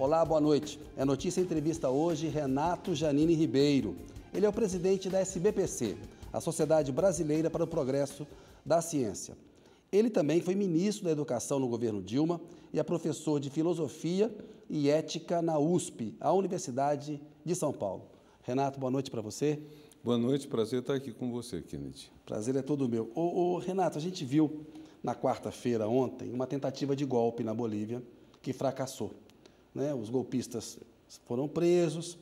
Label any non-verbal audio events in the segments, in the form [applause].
Olá, boa noite. É notícia entrevista hoje Renato Janine Ribeiro. Ele é o presidente da SBPC, a Sociedade Brasileira para o Progresso da Ciência. Ele também foi ministro da Educação no governo Dilma e é professor de Filosofia e Ética na USP, a Universidade de São Paulo. Renato, boa noite para você. Boa noite, prazer estar aqui com você, Kennedy. Prazer é todo meu. Ô, ô Renato, a gente viu na quarta-feira ontem uma tentativa de golpe na Bolívia que fracassou. Né? Os golpistas foram presos.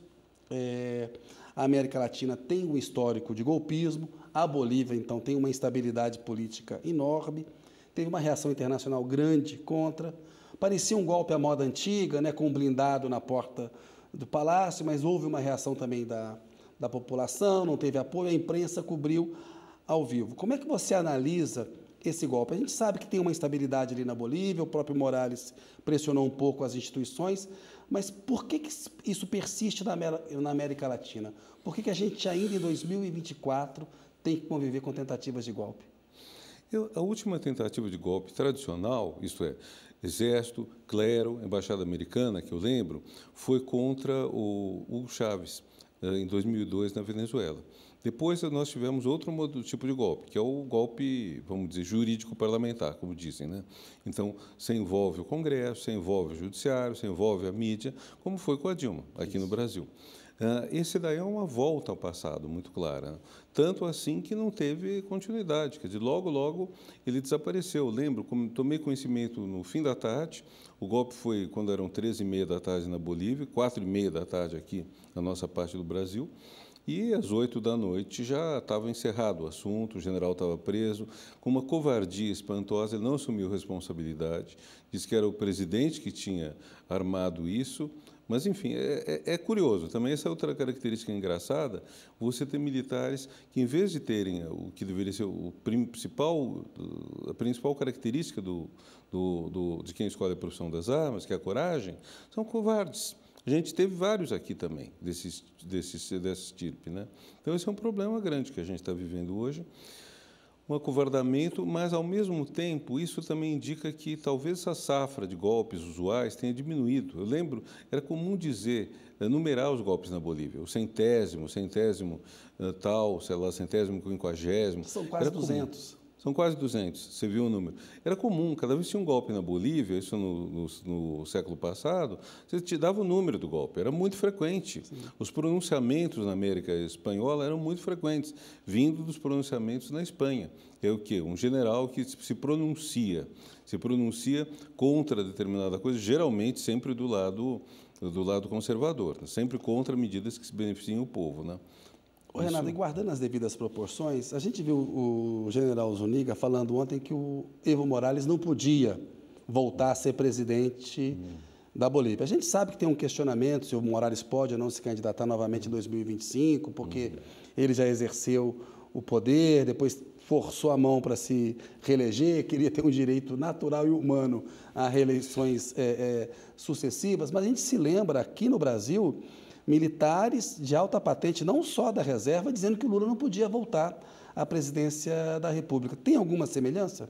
É, a América Latina tem um histórico de golpismo. A Bolívia, então, tem uma instabilidade política enorme. Teve uma reação internacional grande contra. Parecia um golpe à moda antiga, né, com um blindado na porta do palácio, mas houve uma reação também da, da população, não teve apoio, a imprensa cobriu ao vivo. Como é que você analisa esse golpe. A gente sabe que tem uma instabilidade ali na Bolívia, o próprio Morales pressionou um pouco as instituições, mas por que, que isso persiste na América Latina? Por que, que a gente ainda em 2024 tem que conviver com tentativas de golpe? Eu, a última tentativa de golpe tradicional, isto é, exército, clero, embaixada americana, que eu lembro, foi contra o Hugo Chávez, eh, em 2002, na Venezuela. Depois nós tivemos outro modo, tipo de golpe, que é o golpe, vamos dizer, jurídico parlamentar, como dizem. Né? Então, você envolve o Congresso, você envolve o Judiciário, você envolve a mídia, como foi com a Dilma, aqui Isso. no Brasil. Ah, esse daí é uma volta ao passado muito clara. Tanto assim que não teve continuidade, quer dizer, logo, logo ele desapareceu. Lembro, tomei conhecimento no fim da tarde, o golpe foi quando eram 13 e meia da tarde na Bolívia, 4 e meia da tarde aqui na nossa parte do Brasil. E às oito da noite já estava encerrado o assunto, o general estava preso. Com uma covardia espantosa, ele não assumiu responsabilidade, disse que era o presidente que tinha armado isso. Mas, enfim, é, é, é, curioso. Também essa é outra característica engraçada, você tem militares que, em vez de terem eh, o que deveria ser o principal, eh, a principal característica do, do, do de quem escolhe a profissão das armas, que é a coragem, são covardes. A gente teve vários aqui também, desse, desse, dessa estirpe. Né? Então, esse é um problema grande que a gente está vivendo hoje. Um acovardamento, mas, ao mesmo tempo, isso também indica que talvez essa safra de golpes usuais tenha diminuído. Eu lembro, era comum dizer, eh, numerar os golpes na Bolívia, o centésimo, centésimo eh, tal, sei lá, centésimo, quinquagésimo. São quase 200. Comum. São quase 200, você viu o número. Era comum, cada vez que tinha um golpe na Bolívia, isso no, no, no século passado, você te dava o número do golpe, era muito frequente. Sim. Os pronunciamentos na América Espanhola eram muito frequentes, vindo dos pronunciamentos na Espanha. É o quê? Um general que se pronuncia, se pronuncia contra determinada coisa, geralmente sempre do lado, do lado conservador, né? sempre contra medidas que se beneficiam o povo. Né? Ô, Renato, e guardando as devidas proporções, a gente viu o general Zuniga falando ontem que o Evo Morales não podia voltar a ser presidente hum. da Bolívia. A gente sabe que tem um questionamento se o Morales pode ou não se candidatar novamente em 2025, porque hum. ele já exerceu o poder, depois forçou a mão para se reeleger, queria ter um direito natural e humano a reeleições é, é, sucessivas, mas a gente se lembra aqui no Brasil militares de alta patente, não só da reserva, dizendo que o Lula não podia voltar à presidência da República. Tem alguma semelhança?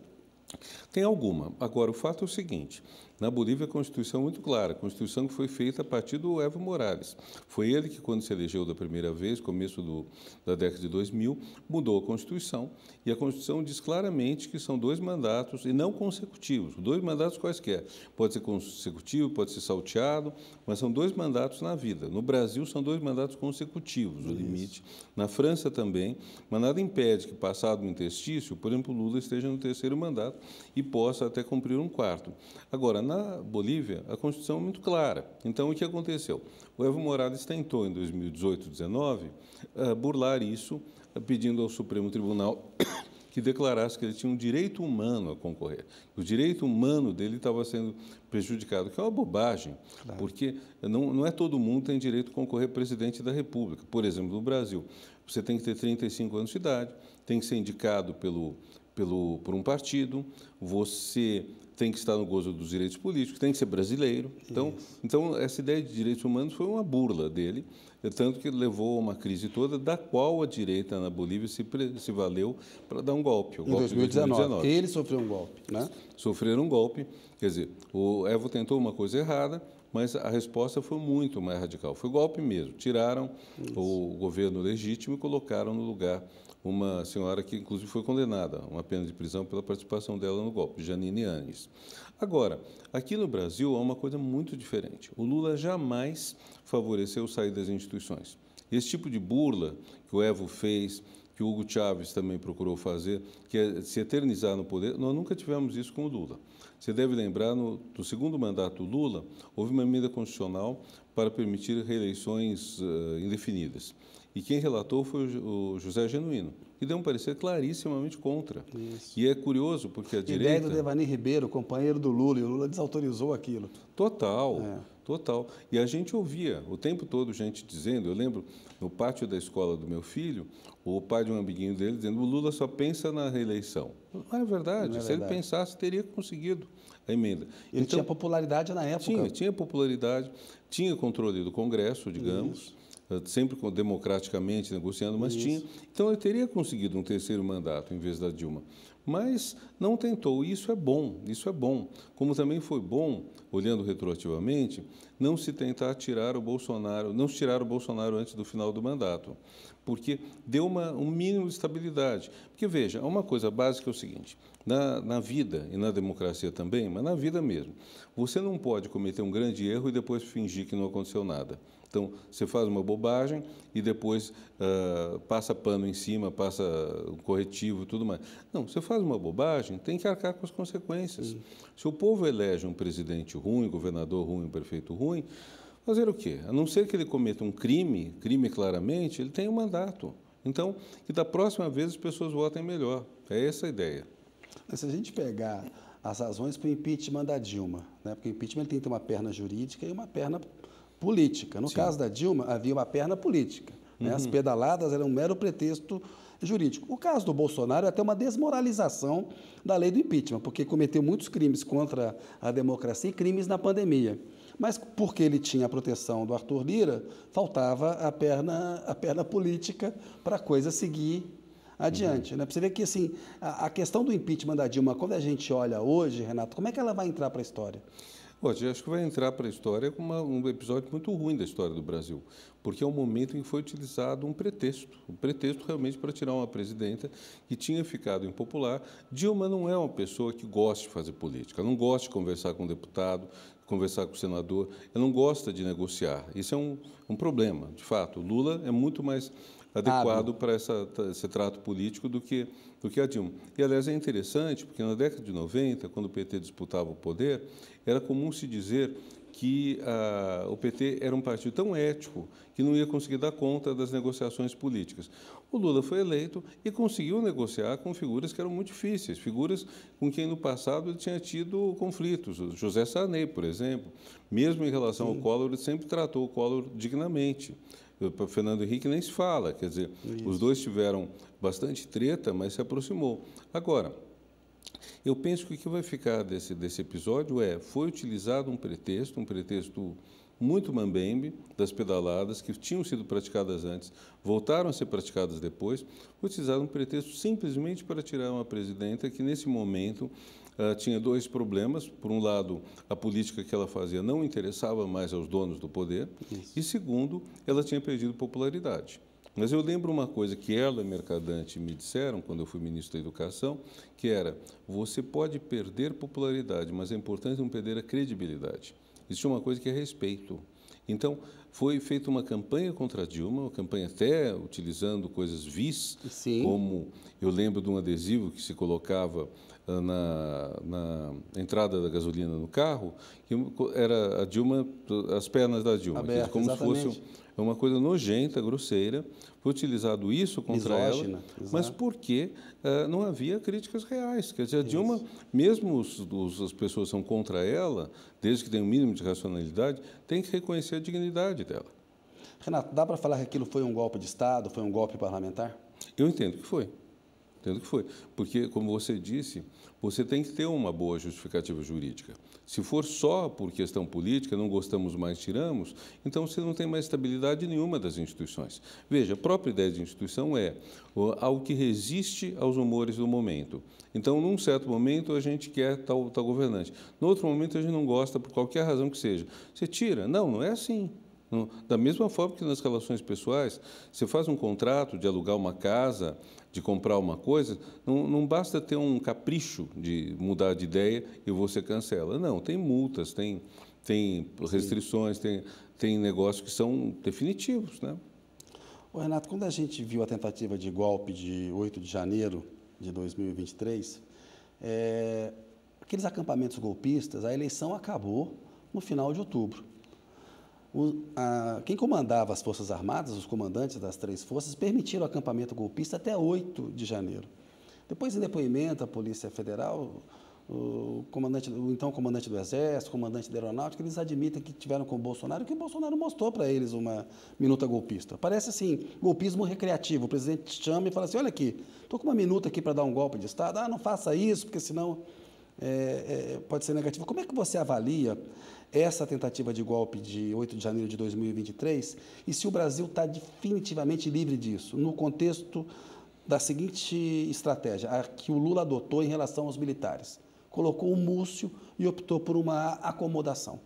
Tem alguma. Agora, o fato é o seguinte: na Bolívia, a Constituição é muito clara, a Constituição que foi feita a partir do Evo Morales. Foi ele que, quando se elegeu da primeira vez, começo do, da década de 2000, mudou a Constituição. E a Constituição diz claramente que são dois mandatos, e não consecutivos, dois mandatos quaisquer. Pode ser consecutivo, pode ser salteado, mas são dois mandatos na vida. No Brasil, são dois mandatos consecutivos, o Isso. limite. Na França também, mas nada impede que, passado um interstício, por exemplo, Lula esteja no terceiro mandato e possa até cumprir um quarto. Agora, na Bolívia, a Constituição é muito clara. Então, o que aconteceu? O Evo Morales tentou, em 2018, 19, eh, burlar isso, eh, pedindo ao Supremo Tribunal [coughs] que declarasse que ele tinha um direito humano a concorrer. O direito humano dele estava sendo prejudicado, que é uma bobagem, claro. porque não, não é todo mundo que tem direito a concorrer presidente da República. Por exemplo, no Brasil, você tem que ter 35 anos de idade, tem que ser indicado pelo, pelo, por um partido, você tem que estar no gozo dos direitos políticos, tem que ser brasileiro. Então, então essa ideia de direitos humanos foi uma burla dele, é tanto que levou a uma crise toda, da qual a direita na Bolívia se, se valeu para dar um golpe. O golpe em 2019. 2019. Ele sofreu um golpe, né? Sofreram um golpe. Quer dizer, o Evo tentou uma coisa errada, mas a resposta foi muito mais radical. Foi golpe mesmo. Tiraram Isso. o governo legítimo e colocaram no lugar uma senhora que, inclusive, foi condenada a uma pena de prisão pela participação dela no golpe, Janine Anes. Agora, aqui no Brasil há uma coisa muito diferente. O Lula jamais favoreceu sair das instituições. Esse tipo de burla que o Evo fez, que o Hugo Chávez também procurou fazer, que é se eternizar no poder, nós nunca tivemos isso com o Lula. Você deve lembrar, no, no segundo mandato do Lula, houve uma emenda constitucional para permitir reeleições uh, indefinidas. E quem relatou foi o José Genuíno, que deu um parecer clarissimamente contra. Isso. E é curioso, porque a direita... Ideia do Devani Ribeiro, companheiro do Lula, e o Lula desautorizou aquilo. Total, é. total. E a gente ouvia o tempo todo gente dizendo, eu lembro, no pátio da escola do meu filho, o pai de um amiguinho dele dizendo, o Lula só pensa na reeleição. Não é verdade, Não é se ele pensasse, teria conseguido a emenda. Ele então, tinha popularidade na época. Tinha, tinha popularidade, tinha controle do Congresso, digamos... Isso eh, sempre democraticamente negociando, mas Isso. tinha. Então ele teria conseguido um terceiro mandato em vez da Dilma. Mas não tentou, e isso é bom, isso é bom. Como também foi bom, olhando retroativamente, não se tentar tirar o Bolsonaro, não se tirar o Bolsonaro antes do final do mandato, porque deu uma, um mínimo de estabilidade. Porque, veja, uma coisa básica é o seguinte, na, na vida e na democracia também, mas na vida mesmo, você não pode cometer um grande erro e depois fingir que não aconteceu nada. Então, você faz uma bobagem e depois uh, passa pano em cima, passa um corretivo e tudo mais. Não, você faz uma bobagem, tem que arcar com as consequências. Se o povo elege um presidente ruim, governador ruim, prefeito ruim, fazer o quê? A não ser que ele cometa um crime, crime claramente, ele tem um mandato. Então, que da próxima vez as pessoas votem melhor. É essa a ideia. Se a gente pegar as razões para o impeachment da Dilma, né? porque o impeachment tem que ter uma perna jurídica e uma perna política. No Sim. caso da Dilma, havia uma perna política. Né? As uhum. pedaladas eram um mero pretexto jurídico. O caso do Bolsonaro é até uma desmoralização da lei do impeachment, porque cometeu muitos crimes contra a democracia e crimes na pandemia. Mas porque ele tinha a proteção do Arthur Lira, faltava a perna, a perna política para a coisa seguir adiante. Uhum. Né? Você vê que assim, a, a questão do impeachment da Dilma, quando a gente olha hoje, Renato, como é que ela vai entrar para a história? Hoje, acho que vai entrar para a história com um episódio muito ruim da história do Brasil, porque é um momento em que foi utilizado um pretexto, um pretexto realmente para tirar uma presidenta que tinha ficado impopular. Dilma não é uma pessoa que gosta de fazer política, não gosta de conversar com o deputado, conversar com o senador, ela não gosta de negociar. Isso é um, um problema, de fato. Lula é muito mais adequado ah, para essa, esse trato político do que do que a Dilma. E, aliás, é interessante, porque na década de 90, quando o PT disputava o poder, era comum se dizer que ah, o PT era um partido tão ético que não ia conseguir dar conta das negociações políticas. O Lula foi eleito e conseguiu negociar com figuras que eram muito difíceis, figuras com quem no passado ele tinha tido conflitos. O José Sarney, por exemplo, mesmo em relação Sim. ao Collor, ele sempre tratou o Collor dignamente. Para Fernando Henrique nem se fala, quer dizer, Isso. os dois tiveram bastante treta, mas se aproximou. Agora, eu penso que o que vai ficar desse, desse episódio é, foi utilizado um pretexto, um pretexto muito mambembe das pedaladas que tinham sido praticadas antes, voltaram a ser praticadas depois, utilizaram um pretexto simplesmente para tirar uma presidenta que, nesse momento, ah, tinha dois problemas. Por um lado, a política que ela fazia não interessava mais aos donos do poder. Isso. E segundo, ela tinha perdido popularidade. Mas eu lembro uma coisa que ela e Mercadante me disseram quando eu fui ministro da Educação, que era: você pode perder popularidade, mas é importante não perder a credibilidade. Isso é uma coisa que é respeito. Então, foi feita uma campanha contra Dilma, uma campanha até utilizando coisas vis, Sim. como eu lembro de um adesivo que se colocava ah, na, na, entrada da gasolina no carro, que era a Dilma, as pernas da Dilma, como exatamente. se fosse é uma coisa nojenta, grosseira. Foi utilizado isso contra Misógina, ela, exato. mas porque uh, ah, não havia críticas reais. Quer dizer, a Dilma, isso. mesmo os, os, as pessoas são contra ela, desde que tenham um mínimo de racionalidade, tem que reconhecer a dignidade dela. Renato, dá para falar que aquilo foi um golpe de Estado, foi um golpe parlamentar? Eu entendo que foi. Entendo que foi. Porque, como você disse, você tem que ter uma boa justificativa jurídica. Se for só por questão política, não gostamos mais, tiramos, então você não tem mais estabilidade nenhuma das instituições. Veja, a própria ideia de instituição é algo que resiste aos humores do momento. Então, num certo momento, a gente quer tal, tal governante. No outro momento, a gente não gosta, por qualquer razão que seja. Você tira. Não, não é assim. Da mesma forma que nas relações pessoais, você faz um contrato de alugar uma casa, de comprar uma coisa, não, não basta ter um capricho de mudar de ideia e você cancela. Não, tem multas, tem, tem restrições, tem, tem negócios que são definitivos. Né? Ô, Renato, quando a gente viu a tentativa de golpe de 8 de janeiro de 2023, é, eh, aqueles acampamentos golpistas, a eleição acabou no final de outubro o, a, quem comandava as Forças Armadas, os comandantes das três forças, permitiram o acampamento golpista até 8 de janeiro. Depois, em depoimento à Polícia Federal, o, comandante, o então comandante do Exército, comandante da Aeronáutica, eles admitem que tiveram com o Bolsonaro, que o Bolsonaro mostrou para eles uma minuta golpista. Parece assim, golpismo recreativo. O presidente chama e fala assim: olha aqui, estou com uma minuta aqui para dar um golpe de Estado, ah, não faça isso, porque senão é, é, pode ser negativo. Como é que você avalia essa tentativa de golpe de 8 de janeiro de 2023 e se o Brasil está definitivamente livre disso, no contexto da seguinte estratégia, a que o Lula adotou em relação aos militares. Colocou o múcio e optou por uma acomodação.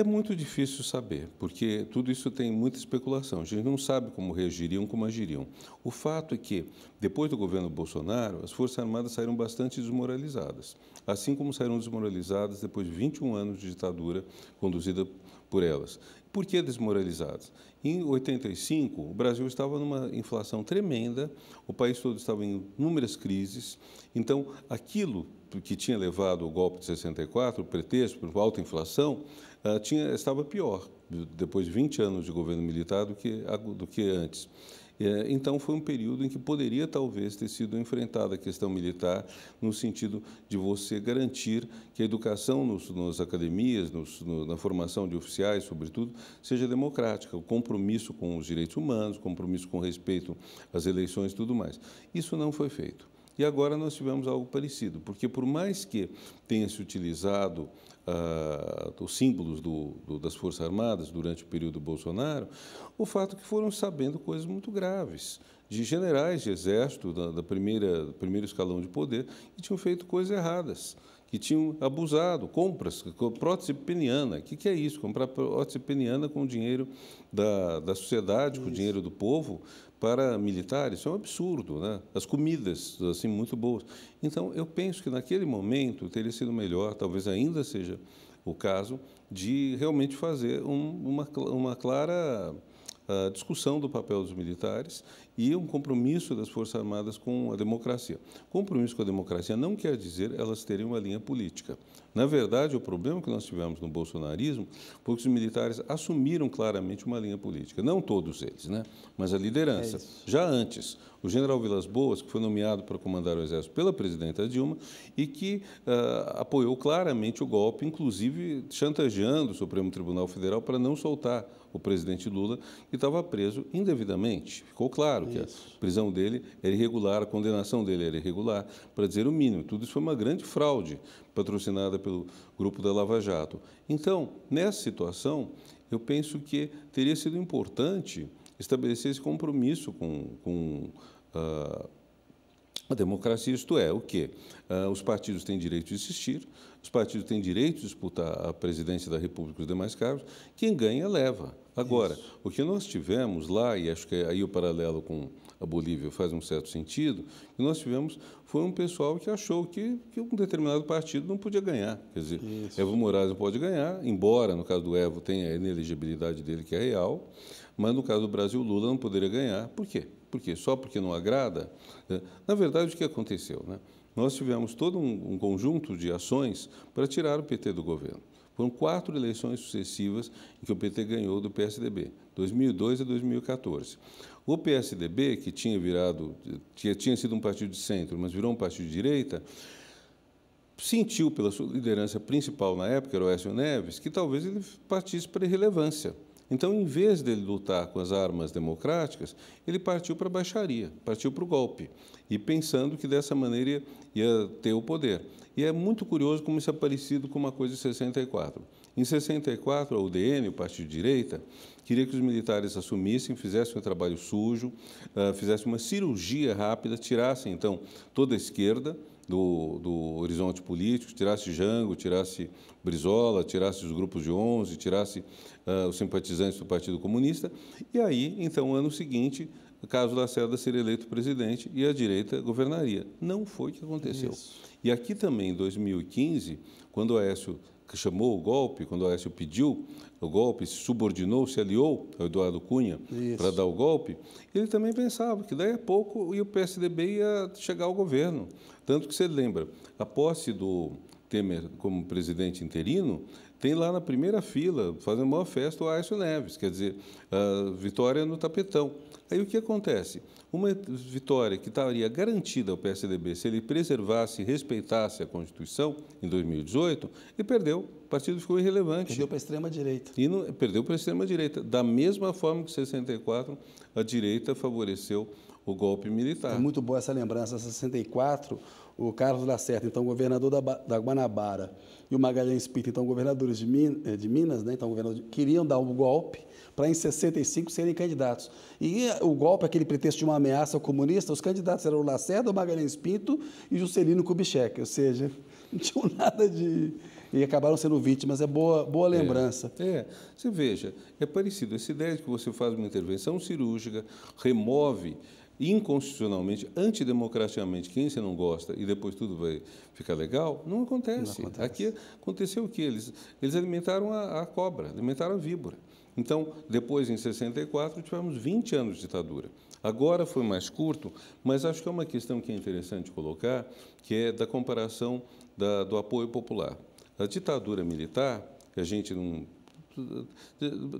É muito difícil saber, porque tudo isso tem muita especulação. A gente não sabe como reagiriam, como agiriam. O fato é que, depois do governo Bolsonaro, as Forças Armadas saíram bastante desmoralizadas, assim como saíram desmoralizadas depois de 21 anos de ditadura conduzida por elas. Por que desmoralizadas? Em 85, o Brasil estava numa inflação tremenda, o país todo estava em inúmeras crises. Então, aquilo que tinha levado ao golpe de 64, o pretexto por alta inflação, ah, tinha, estava pior depois de 20 anos de governo militar do que, do que antes. É, então, foi um período em que poderia talvez ter sido enfrentada a questão militar, no sentido de você garantir que a educação nos, nas academias, nos, no, na formação de oficiais, sobretudo, seja democrática, o compromisso com os direitos humanos, compromisso com respeito às eleições e tudo mais. Isso não foi feito. E agora nós tivemos algo parecido, porque por mais que tenha se utilizado ah, os símbolos do, do, das Forças Armadas durante o período Bolsonaro, o fato é que foram sabendo coisas muito graves de generais de exército da, da primeira do primeiro escalão de poder que tinham feito coisas erradas que tinham abusado, compras, prótese peniana. O que, que, é isso? Comprar prótese peniana com o dinheiro da, da sociedade, com isso. o dinheiro do povo, para militares, isso é um absurdo, né? As comidas, assim, muito boas. Então, eu penso que naquele momento teria sido melhor, talvez ainda seja o caso, de realmente fazer um, uma, uma clara ah, discussão do papel dos militares e um compromisso das Forças Armadas com a democracia. Compromisso com a democracia não quer dizer elas terem uma linha política, na verdade, o problema que nós tivemos no bolsonarismo foi que os militares assumiram claramente uma linha política. Não todos eles, né? mas a liderança. É Já antes, o general Vilas Boas, que foi nomeado para comandar o Exército pela presidenta Dilma e que uh, apoiou claramente o golpe, inclusive chantageando o Supremo Tribunal Federal para não soltar o presidente Lula, que estava preso indevidamente. Ficou claro isso. que a prisão dele era irregular, a condenação dele era irregular, para dizer o mínimo. Tudo isso foi uma grande fraude patrocinada pelo grupo da Lava Jato. Então, nessa situação, eu penso que teria sido importante estabelecer esse compromisso com, com uh, a democracia, isto é, o quê? Uh, os partidos têm direito de existir, os partidos têm direito de disputar a presidência da República e os demais cargos, quem ganha, leva. Agora, Isso. o que nós tivemos lá, e acho que aí o paralelo com a Bolívia faz um certo sentido, que nós tivemos foi um pessoal que achou que, que um determinado partido não podia ganhar. Quer dizer, Isso. Evo Morales não pode ganhar, embora no caso do Evo tenha a inelegibilidade dele que é real, mas no caso do Brasil, Lula não poderia ganhar. Por quê? Por quê? Só porque não agrada? É, na verdade, o que aconteceu? Né? Nós tivemos todo um, um conjunto de ações para tirar o PT do governo. Foram quatro eleições sucessivas em que o PT ganhou do PSDB, 2002 a 2014. O PSDB, que tinha virado, tinha, tinha sido um partido de centro, mas virou um partido de direita, sentiu pela sua liderança principal na época, era o Écio Neves, que talvez ele partisse para irrelevância. Então, em vez dele lutar com as armas democráticas, ele partiu para a baixaria, partiu para o golpe, e pensando que dessa maneira ia ter o poder. E é muito curioso como isso é parecido com uma coisa de 64. Em 64, a UDN, o Partido de Direita, queria que os militares assumissem, fizessem o um trabalho sujo, ah, fizessem uma cirurgia rápida, tirassem, então, toda a esquerda do, do horizonte político, tirasse Jango, tirasse Brizola, tirasse os grupos de 11, tirasse uh, os simpatizantes do Partido Comunista. E aí, então, ano seguinte, caso Lacerda seria eleito presidente e a direita governaria. Não foi o que aconteceu. Isso. E aqui também, em 2015, quando o Aécio que chamou o golpe, quando o Aécio pediu o golpe, se subordinou, se aliou ao Eduardo Cunha para dar o golpe, ele também pensava que daí a pouco o PSDB ia chegar ao governo. Tanto que você lembra, a posse do Temer como presidente interino, tem lá na primeira fila, fazendo uma festa, o Aécio Neves, quer dizer, vitória no tapetão. Aí o que acontece? Uma vitória que estaria garantida ao PSDB se ele preservasse e respeitasse a Constituição em 2018, ele perdeu. O partido ficou irrelevante. Perdeu para a extrema-direita. E não, perdeu para a extrema-direita. Da mesma forma que em 64, a direita favoreceu o golpe militar. É muito boa essa lembrança. Em 64, o Carlos Lacerda, então governador da, da Guanabara, e o Magalhães Pinto, então governadores de, Min, eh, de Minas, né, então governador, queriam dar um golpe para em 65 serem candidatos. E o golpe, aquele pretexto de uma ameaça ao comunista, os candidatos eram o Lacerda, o Magalhães Pinto e Juscelino Kubitschek, ou seja, [laughs] não tinham nada de... E acabaram sendo vítimas, é boa, boa lembrança. É, é, você veja, é parecido. Essa ideia de que você faz uma intervenção cirúrgica, remove inconstitucionalmente, antidemocraticamente, quem você não gosta e depois tudo vai ficar legal, não acontece. não acontece. Aqui aconteceu o que Eles, eles alimentaram a, a cobra, alimentaram a víbora. Então, depois, em 64, tivemos 20 anos de ditadura. Agora foi mais curto, mas acho que é uma questão que é interessante colocar, que é da comparação da, do apoio popular. A ditadura militar, que a gente não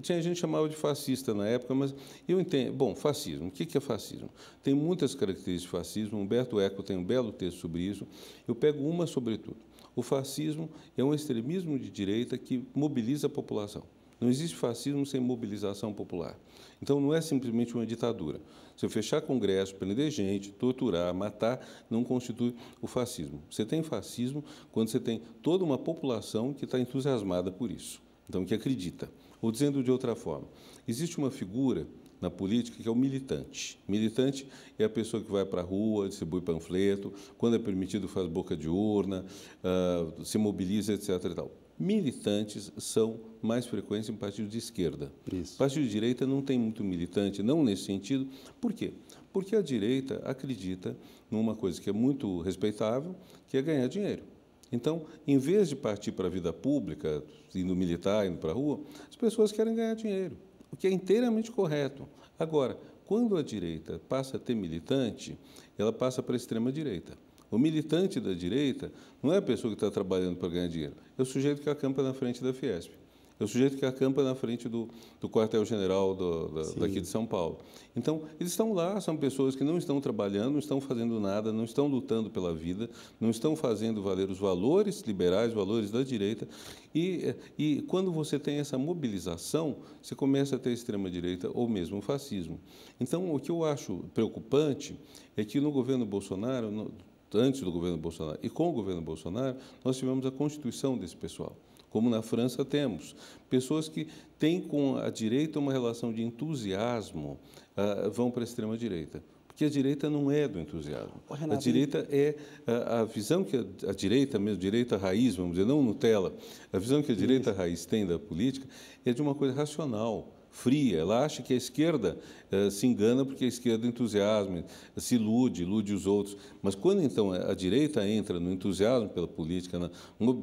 tinha gente chamava de fascista na época, mas eu entendo. Bom, fascismo. O que é fascismo? Tem muitas características de fascismo. Humberto Eco tem um belo texto sobre isso. Eu pego uma sobretudo. O fascismo é um extremismo de direita que mobiliza a população. Não existe fascismo sem mobilização popular. Então não é simplesmente uma ditadura. Se eu fechar congresso, prender gente, torturar, matar, não constitui o fascismo. Você tem fascismo quando você tem toda uma população que está entusiasmada por isso, então que acredita. Ou dizendo de outra forma, existe uma figura na política que é o militante. Militante é a pessoa que vai para a rua, distribui panfleto, quando é permitido faz boca de urna, uh, se mobiliza, etc. E tal militantes são mais frequentes em partidos de esquerda. Isso. Partido de direita não tem muito militante, não nesse sentido. Por quê? Porque a direita acredita numa coisa que é muito respeitável, que é ganhar dinheiro. Então, em vez de partir para a vida pública, indo militar, indo para a rua, as pessoas querem ganhar dinheiro, o que é inteiramente correto. Agora, quando a direita passa a ter militante, ela passa para a extrema-direita. O militante da direita não é a pessoa que está trabalhando para ganhar dinheiro, é o sujeito que acampa na frente da Fiesp. É o sujeito que acampa na frente do, do quartel-general da, daqui de São Paulo. Então, eles estão lá, são pessoas que não estão trabalhando, não estão fazendo nada, não estão lutando pela vida, não estão fazendo valer os valores liberais, valores da direita. E, e quando você tem essa mobilização, você começa a ter extrema-direita ou mesmo fascismo. Então, o que eu acho preocupante é que no governo Bolsonaro, no, antes do governo Bolsonaro e com o governo Bolsonaro, nós tivemos a constituição desse pessoal. Como na França temos pessoas que têm com a direita uma relação de entusiasmo, ah, vão para a extrema direita porque a direita não é do entusiasmo. Renato, a direita é a, a, visão que a, a direita, mesmo direita raiz, vamos dizer, não Nutella, a visão que a direita raiz tem da política é de uma coisa racional fria. Ela acha que a esquerda eh, se engana porque a esquerda entusiasma, se ilude, ilude os outros. Mas quando então a direita entra no entusiasmo pela política, na,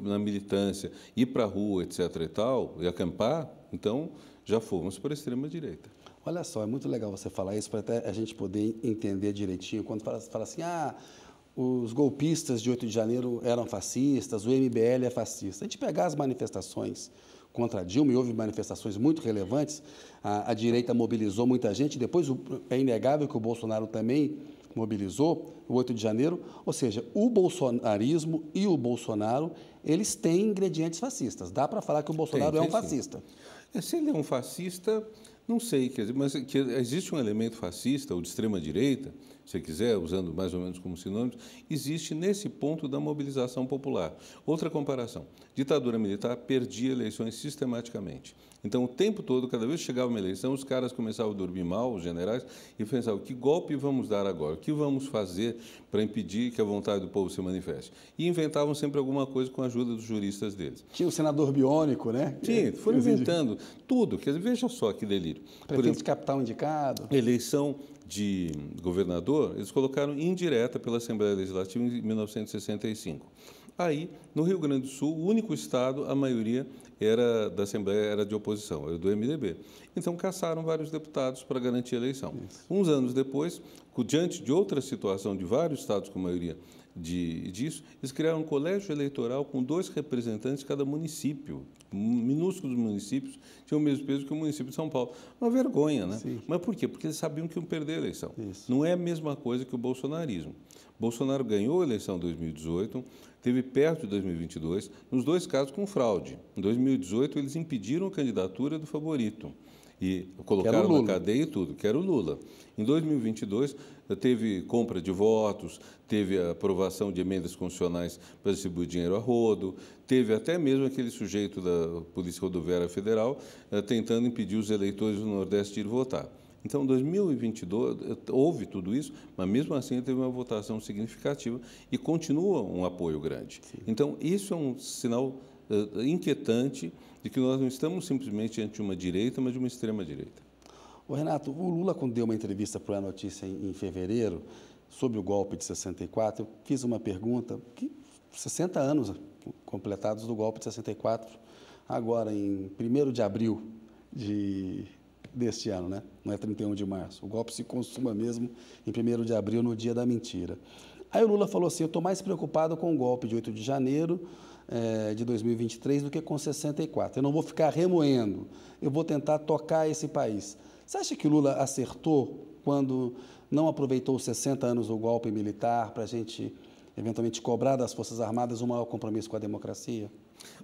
na militância, ir para a rua, etc. e tal, e acampar, então já fomos para a extrema direita. Olha só, é muito legal você falar isso para até a gente poder entender direitinho. Quando fala, fala assim, ah, os golpistas de 8 de janeiro eram fascistas, o MBL é fascista. A gente pegar as manifestações contra Dilma e houve manifestações muito relevantes. A, a direita mobilizou muita gente. Depois, o, é inegável que o Bolsonaro também mobilizou, o 8 de janeiro. Ou seja, o bolsonarismo e o Bolsonaro, eles têm ingredientes fascistas. Dá para falar que o Bolsonaro tem, é um fascista. Sim. É, se ele é um fascista, não sei, mas que existe um elemento fascista ou de extrema-direita se quiser, usando mais ou menos como sinônimos, existe nesse ponto da mobilização popular. Outra comparação: ditadura militar perdia eleições sistematicamente. Então, o tempo todo, cada vez que chegava uma eleição, os caras começavam a dormir mal, os generais, e pensavam: que golpe vamos dar agora? O que vamos fazer para impedir que a vontade do povo se manifeste? E inventavam sempre alguma coisa com a ajuda dos juristas deles. Tinha o senador biônico, né? Tinha, é, foram inventando tudo. Quer dizer, veja só que delírio. Prefeito de capital indicado. Eleição de governador, eles colocaram indireta pela Assembleia Legislativa em 1965. Aí, no Rio Grande do Sul, o único estado, a maioria era da Assembleia era de oposição, era do MDB. Então, caçaram vários deputados para garantir a eleição. Isso. Uns anos depois, diante de outra situação de vários estados com maioria de, disso, eles criaram um colégio eleitoral com dois representantes de cada município. Minúsculos municípios tinham o mesmo peso que o município de São Paulo. Uma vergonha, né? Sim. Mas por quê? Porque eles sabiam que iam perder a eleição. Isso. Não é a mesma coisa que o bolsonarismo. Bolsonaro ganhou a eleição em 2018, teve perto de 2022, nos dois casos com fraude. Em 2018, eles impediram a candidatura do favorito e colocaram na cadeia e tudo, que era o Lula. Em 2022, teve compra de votos, teve a aprovação de emendas constitucionais para distribuir dinheiro a rodo, teve até mesmo aquele sujeito da Polícia Rodoviária Federal eh, tentando impedir os eleitores do Nordeste de ir votar. Então, 2022 houve tudo isso, mas mesmo assim teve uma votação significativa e continua um apoio grande. Sim. Então, isso é um sinal uh, inquietante de que nós não estamos simplesmente ante uma direita, mas de uma extrema direita. O Renato, o Lula quando deu uma entrevista para a notícia em, em fevereiro sobre o golpe de 64, eu fiz uma pergunta que 60 anos completados do golpe de 64, agora em 1 de abril de deste ano, né? não é 31 de março. O golpe se consuma mesmo em 1 de abril, no dia da mentira. Aí o Lula falou assim: eu estou mais preocupado com o golpe de 8 de janeiro é, de 2023 do que com 64. Eu não vou ficar remoendo, eu vou tentar tocar esse país. Você acha que o Lula acertou quando não aproveitou os 60 anos do golpe militar para a gente eventualmente cobrar das Forças Armadas um maior compromisso com a democracia?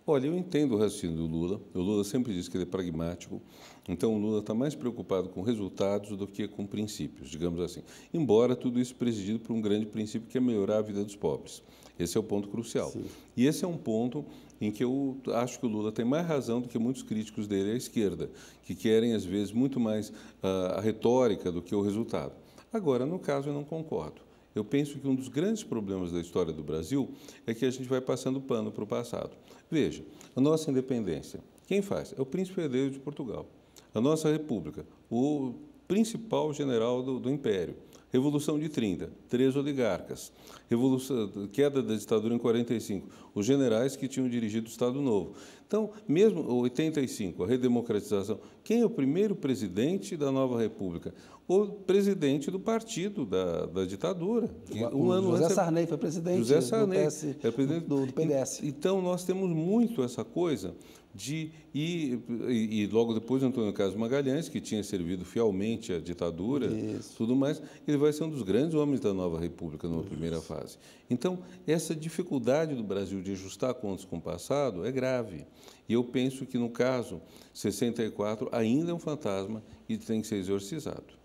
Olha, eu entendo o raciocínio do Lula. O Lula sempre diz que ele é pragmático. Então, o Lula está mais preocupado com resultados do que com princípios, digamos assim. Embora tudo isso presidido por um grande princípio que é melhorar a vida dos pobres. Esse é o ponto crucial. Sim. E esse é um ponto em que eu acho que o Lula tem mais razão do que muitos críticos dele à esquerda, que querem, às vezes, muito mais ah, a retórica do que o resultado. Agora, no caso, eu não concordo. Eu penso que um dos grandes problemas da história do Brasil é que a gente vai passando pano para o passado. Veja, a nossa independência, quem faz? É o príncipe herdeiro de Portugal. A nossa república, o principal general do, do império. Revolução de 30, três oligarcas. Revolução, queda da ditadura em 45, os generais que tinham dirigido o Estado Novo. Então, mesmo 85, a redemocratização, quem é o primeiro presidente da nova república? O presidente do partido da, da ditadura. Um o ano José antes, é Sarney foi presidente José Sarney, do, PS, é presidente do, do PDS. Então, nós temos muito essa coisa de e, e, logo depois Antônio Carlos Magalhães, que tinha servido fielmente à ditadura, Isso. tudo mais, ele vai ser um dos grandes homens da nova república numa Isso. primeira fase. Então, essa dificuldade do Brasil de ajustar contas com o passado é grave. E eu penso que no caso 64 ainda é um fantasma e tem que ser exorcizado.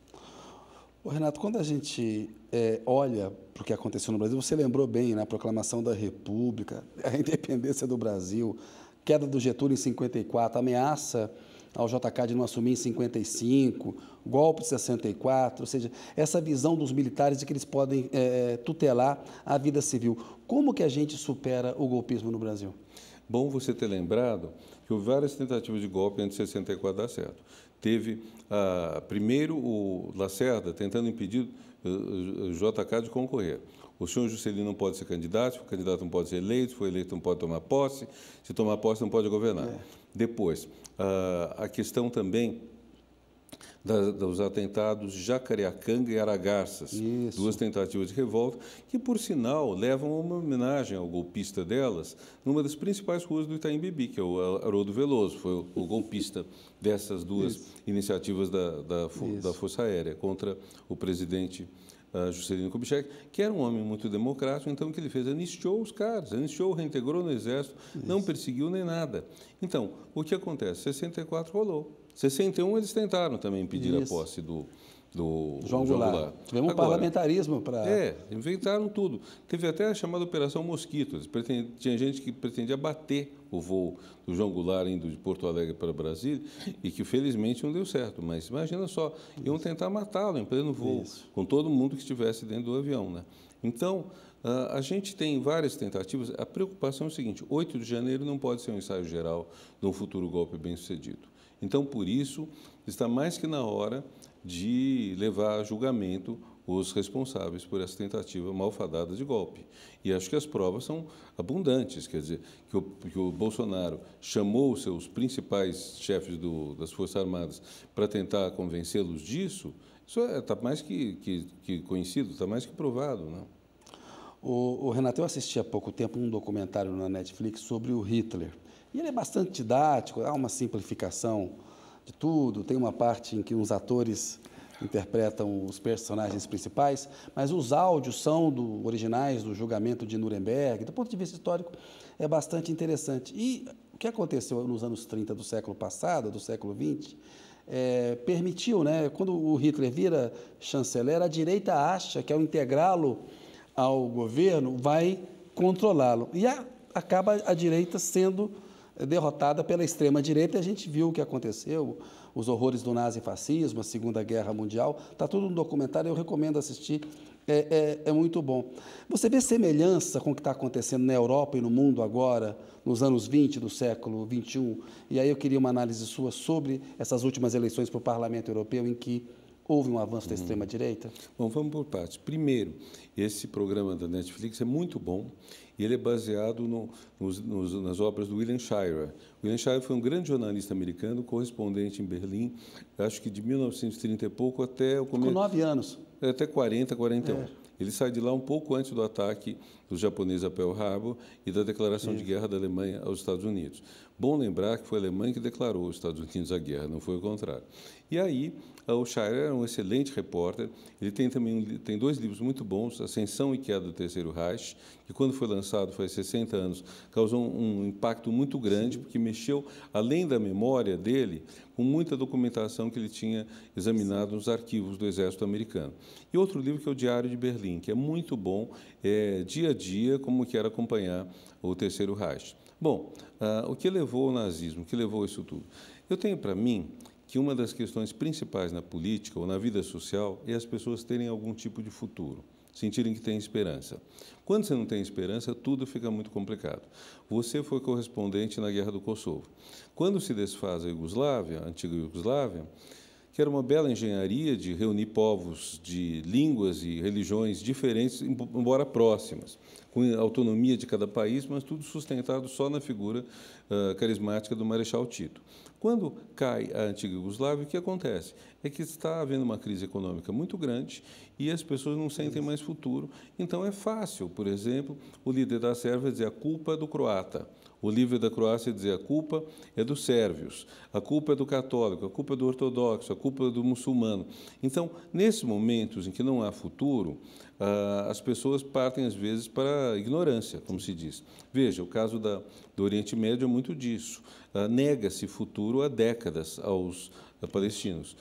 Renato, quando a gente é, olha para o que aconteceu no Brasil, você lembrou bem, né, a proclamação da República, [laughs] a independência do Brasil, queda do Getúlio em 54, ameaça ao JK de não assumir em 55, golpe de 64, ou seja, essa visão dos militares de que eles podem é, tutelar a vida civil. Como que a gente supera o golpismo no Brasil? Bom você ter lembrado que houve várias tentativas de golpe antes de 64 dar certo. Teve, ah, primeiro, o Lacerda tentando impedir o eh, JK de concorrer. O senhor Juscelino não pode ser candidato, o candidato não pode ser eleito, se for eleito não pode tomar posse, se tomar posse não pode governar. É. Depois, ah, a questão também dos atentados Jacareacanga e Aragarças, Isso. duas tentativas de revolta, que, por sinal, levam uma homenagem ao golpista delas numa das principais ruas do Itaim Bibi, que é o Haroldo Veloso, foi o golpista dessas duas Isso. iniciativas da, da, da Força Aérea contra o presidente Juscelino Kubitschek, que era um homem muito democrático, então o que ele fez? Anistiou os caras, anistiou, reintegrou no exército, Isso. não perseguiu nem nada. Então, o que acontece? 64 rolou. 61 eles tentaram também impedir Isso. a posse do, do João, Goulart. Goulart. Tivemos Agora, um parlamentarismo para... É, inventaram tudo. Teve até a chamada Operação Mosquito. Pretend... Tinha gente que pretendia bater o voo do João Goulart indo de Porto Alegre para Brasília e que, felizmente, não deu certo. Mas imagina só, Isso. iam tentar matá-lo em pleno voo, Isso. com todo mundo que estivesse dentro do avião. Né? Então, ah, a gente tem várias tentativas. A preocupação é o seguinte: 8 de janeiro não pode ser um ensaio geral de um futuro golpe bem-sucedido. Então, por isso, está mais que na hora de levar a julgamento os responsáveis por essa tentativa malfadada de golpe. E acho que as provas são abundantes, quer dizer, que o, que o Bolsonaro chamou seus principais chefes do, das Forças Armadas para tentar convencê-los disso, isso está é, tá mais que, que, que conhecido, está mais que provado, não? Né? O, o Renato, eu assisti há pouco tempo um documentário na Netflix sobre o Hitler. E ele é bastante didático, há uma simplificação de tudo, tem uma parte em que uns atores interpretam os personagens principais, mas os áudios são do, originais do julgamento de Nuremberg. Do ponto de vista histórico, é bastante interessante. E o que aconteceu nos anos 30 do século passado, do século 20, é, permitiu, né, quando o Hitler vira chanceler, a direita acha que ao integrá-lo ao governo vai controlá-lo. E a, acaba a direita sendo eh, derrotada pela extrema-direita, e a gente viu o que aconteceu, os horrores do nazifascismo, a Segunda Guerra Mundial, está tudo no documentário, eu recomendo assistir, é, é, é muito bom. Você vê semelhança com o que está acontecendo na Europa e no mundo agora, nos anos 20 do século 21, e aí eu queria uma análise sua sobre essas últimas eleições para o Parlamento Europeu, em que houve um avanço da uhum. extrema-direita? Bom, vamos por partes. Primeiro, esse programa da Netflix é muito bom e ele é baseado no, nos, nos, nas obras do William Shirer. William Shirer foi um grande jornalista americano, correspondente em Berlim, acho que de 1930 e pouco até o começo. Com nove anos. É, até 40, 41. É. Ele sai de lá um pouco antes do ataque dos japoneses a Pearl Harbor e da declaração Isso. de guerra da Alemanha aos Estados Unidos. Bom lembrar que foi a Alemanha que declarou os Estados Unidos a guerra, não foi o contrário. E aí, o Shire era um excelente repórter, ele tem também tem dois livros muito bons, Ascensão e Queda do Terceiro Reich, que quando foi lançado faz 60 anos, causou um impacto muito grande, Sim. porque mexeu, além da memória dele, com muita documentação que ele tinha examinado nos arquivos do Exército Americano. E outro livro que é o Diário de Berlim, que é muito bom, é, dia a dia como que era acompanhar o terceiro Reich. Bom, uh, o que levou ao nazismo, o que levou isso tudo? Eu tenho para mim que uma das questões principais na política ou na vida social é as pessoas terem algum tipo de futuro, sentirem que têm esperança. Quando você não tem esperança, tudo fica muito complicado. Você foi correspondente na Guerra do Kosovo. Quando se desfaz a Iugoslávia, a antiga Iugoslávia, que era uma bela engenharia de reunir povos de línguas e religiões diferentes, embora próximas, com autonomia de cada país, mas tudo sustentado só na figura uh, carismática do Marechal Tito. Quando cai a antiga Yugoslávia, o que acontece? É que está havendo uma crise econômica muito grande e as pessoas não sentem mais futuro. Então é fácil, por exemplo, o líder da Sérvia dizer a culpa é do croata. O livro da Croácia dizia: a culpa é dos sérvios, a culpa é do católico, a culpa é do ortodoxo, a culpa é do muçulmano. Então, nesses momentos em que não há futuro, ah, as pessoas partem às vezes para a ignorância, como se diz. Veja, o caso da, do Oriente Médio é muito disso. Ah, nega-se futuro há décadas aos palestinos.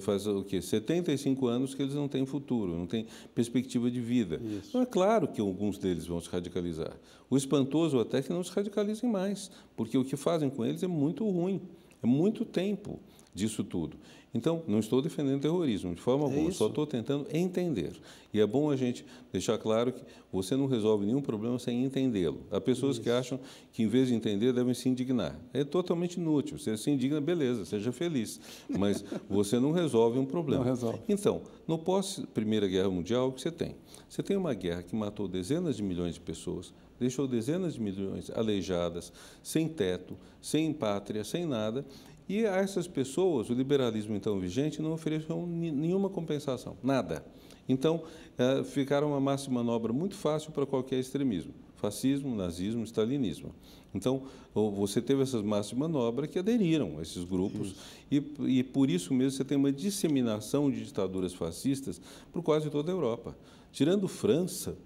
Faz o quê? 75 anos que eles não têm futuro, não têm perspectiva de vida. Isso. Então é claro que alguns deles vão se radicalizar. O espantoso é até é que não se radicalizem mais, porque o que fazem com eles é muito ruim. É muito tempo disso tudo. Então, não estou defendendo terrorismo de forma é alguma, só estou tentando entender. E é bom a gente deixar claro que você não resolve nenhum problema sem entendê-lo. Há pessoas isso. que acham que, em vez de entender, devem se indignar. É totalmente inútil. Você se indigna, beleza, seja feliz. Mas [laughs] você não resolve um problema. Não resolve. Então, no pós-Primeira Guerra Mundial, o que você tem? Você tem uma guerra que matou dezenas de milhões de pessoas, deixou dezenas de milhões aleijadas, sem teto, sem pátria, sem nada. E a essas pessoas, o liberalismo então vigente não ofereceu nenhuma compensação, nada. Então, eh, ficaram uma massa de manobra muito fácil para qualquer extremismo fascismo, nazismo, stalinismo. Então, você teve essas massas de manobra que aderiram a esses grupos e, e, por isso mesmo você tem uma disseminação de ditaduras fascistas por quase toda a Europa. Tirando França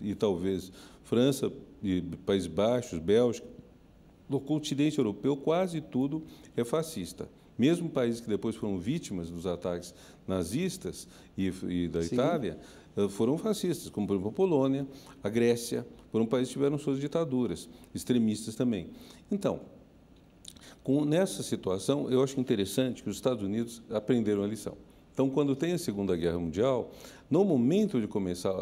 e talvez França, Países Baixos, Bélgica, no continente europeu quase tudo é fascista. Mesmo países que depois foram vítimas dos ataques nazistas e, e da Sim. Itália eh, foram fascistas, como por exemplo a Polônia, a Grécia, foram países que tiveram suas ditaduras, extremistas também. Então, com, nessa situação, eu acho interessante que os Estados Unidos aprenderam a lição. Então, quando tem a Segunda Guerra Mundial, no momento de começar,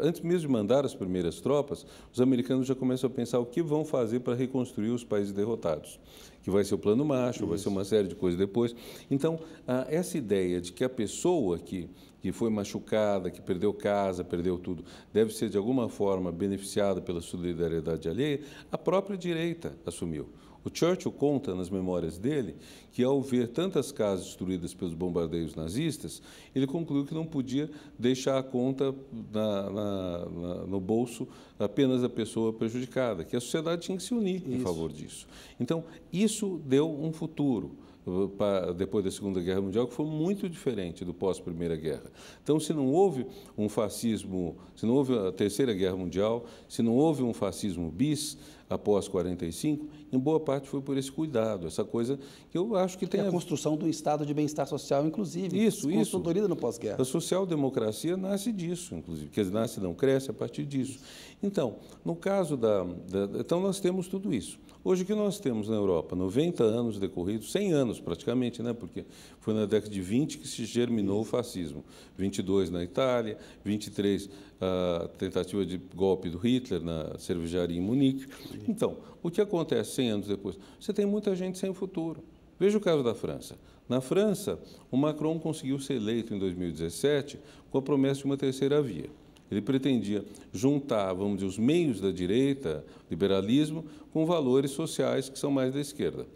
antes mesmo de mandar as primeiras tropas, os americanos já começam a pensar o que vão fazer para reconstruir os países derrotados, que vai ser o plano macho, Isso. vai ser uma série de coisas depois. Então, essa ideia de que a pessoa que que foi machucada, que perdeu casa, perdeu tudo, deve ser de alguma forma beneficiada pela solidariedade alheia, a própria direita assumiu. O Churchill conta nas memórias dele que, ao ver tantas casas destruídas pelos bombardeios nazistas, ele concluiu que não podia deixar a conta na, na, na, no bolso apenas da pessoa prejudicada, que a sociedade tinha que se unir isso. em favor disso. Então, isso deu um futuro uh, depois da Segunda Guerra Mundial, que foi muito diferente do pós-Primeira Guerra. Então, se não houve um fascismo, se não houve a Terceira Guerra Mundial, se não houve um fascismo bis, após 45, em boa parte foi por esse cuidado, essa coisa que eu acho que é tem... É a construção do Estado de bem-estar social, inclusive. Isso, isso. Construída no pós-guerra. A social-democracia nasce disso, inclusive. Quer dizer, nasce não, cresce a partir disso. Então, no caso da... da então, nós temos tudo isso. Hoje, o que nós temos na Europa? 90 anos decorridos, 100 anos praticamente, né? porque foi na década de 20 que se germinou o fascismo. 22 na Itália, 23 a tentativa de golpe do Hitler na cervejaria em Munique. Então, o que acontece 100 anos depois? Você tem muita gente sem futuro. Veja o caso da França. Na França, o Macron conseguiu ser eleito em 2017 com a promessa de uma terceira via. Ele pretendia juntar, vamos dizer, os meios da direita, liberalismo, com valores sociais que são mais da esquerda.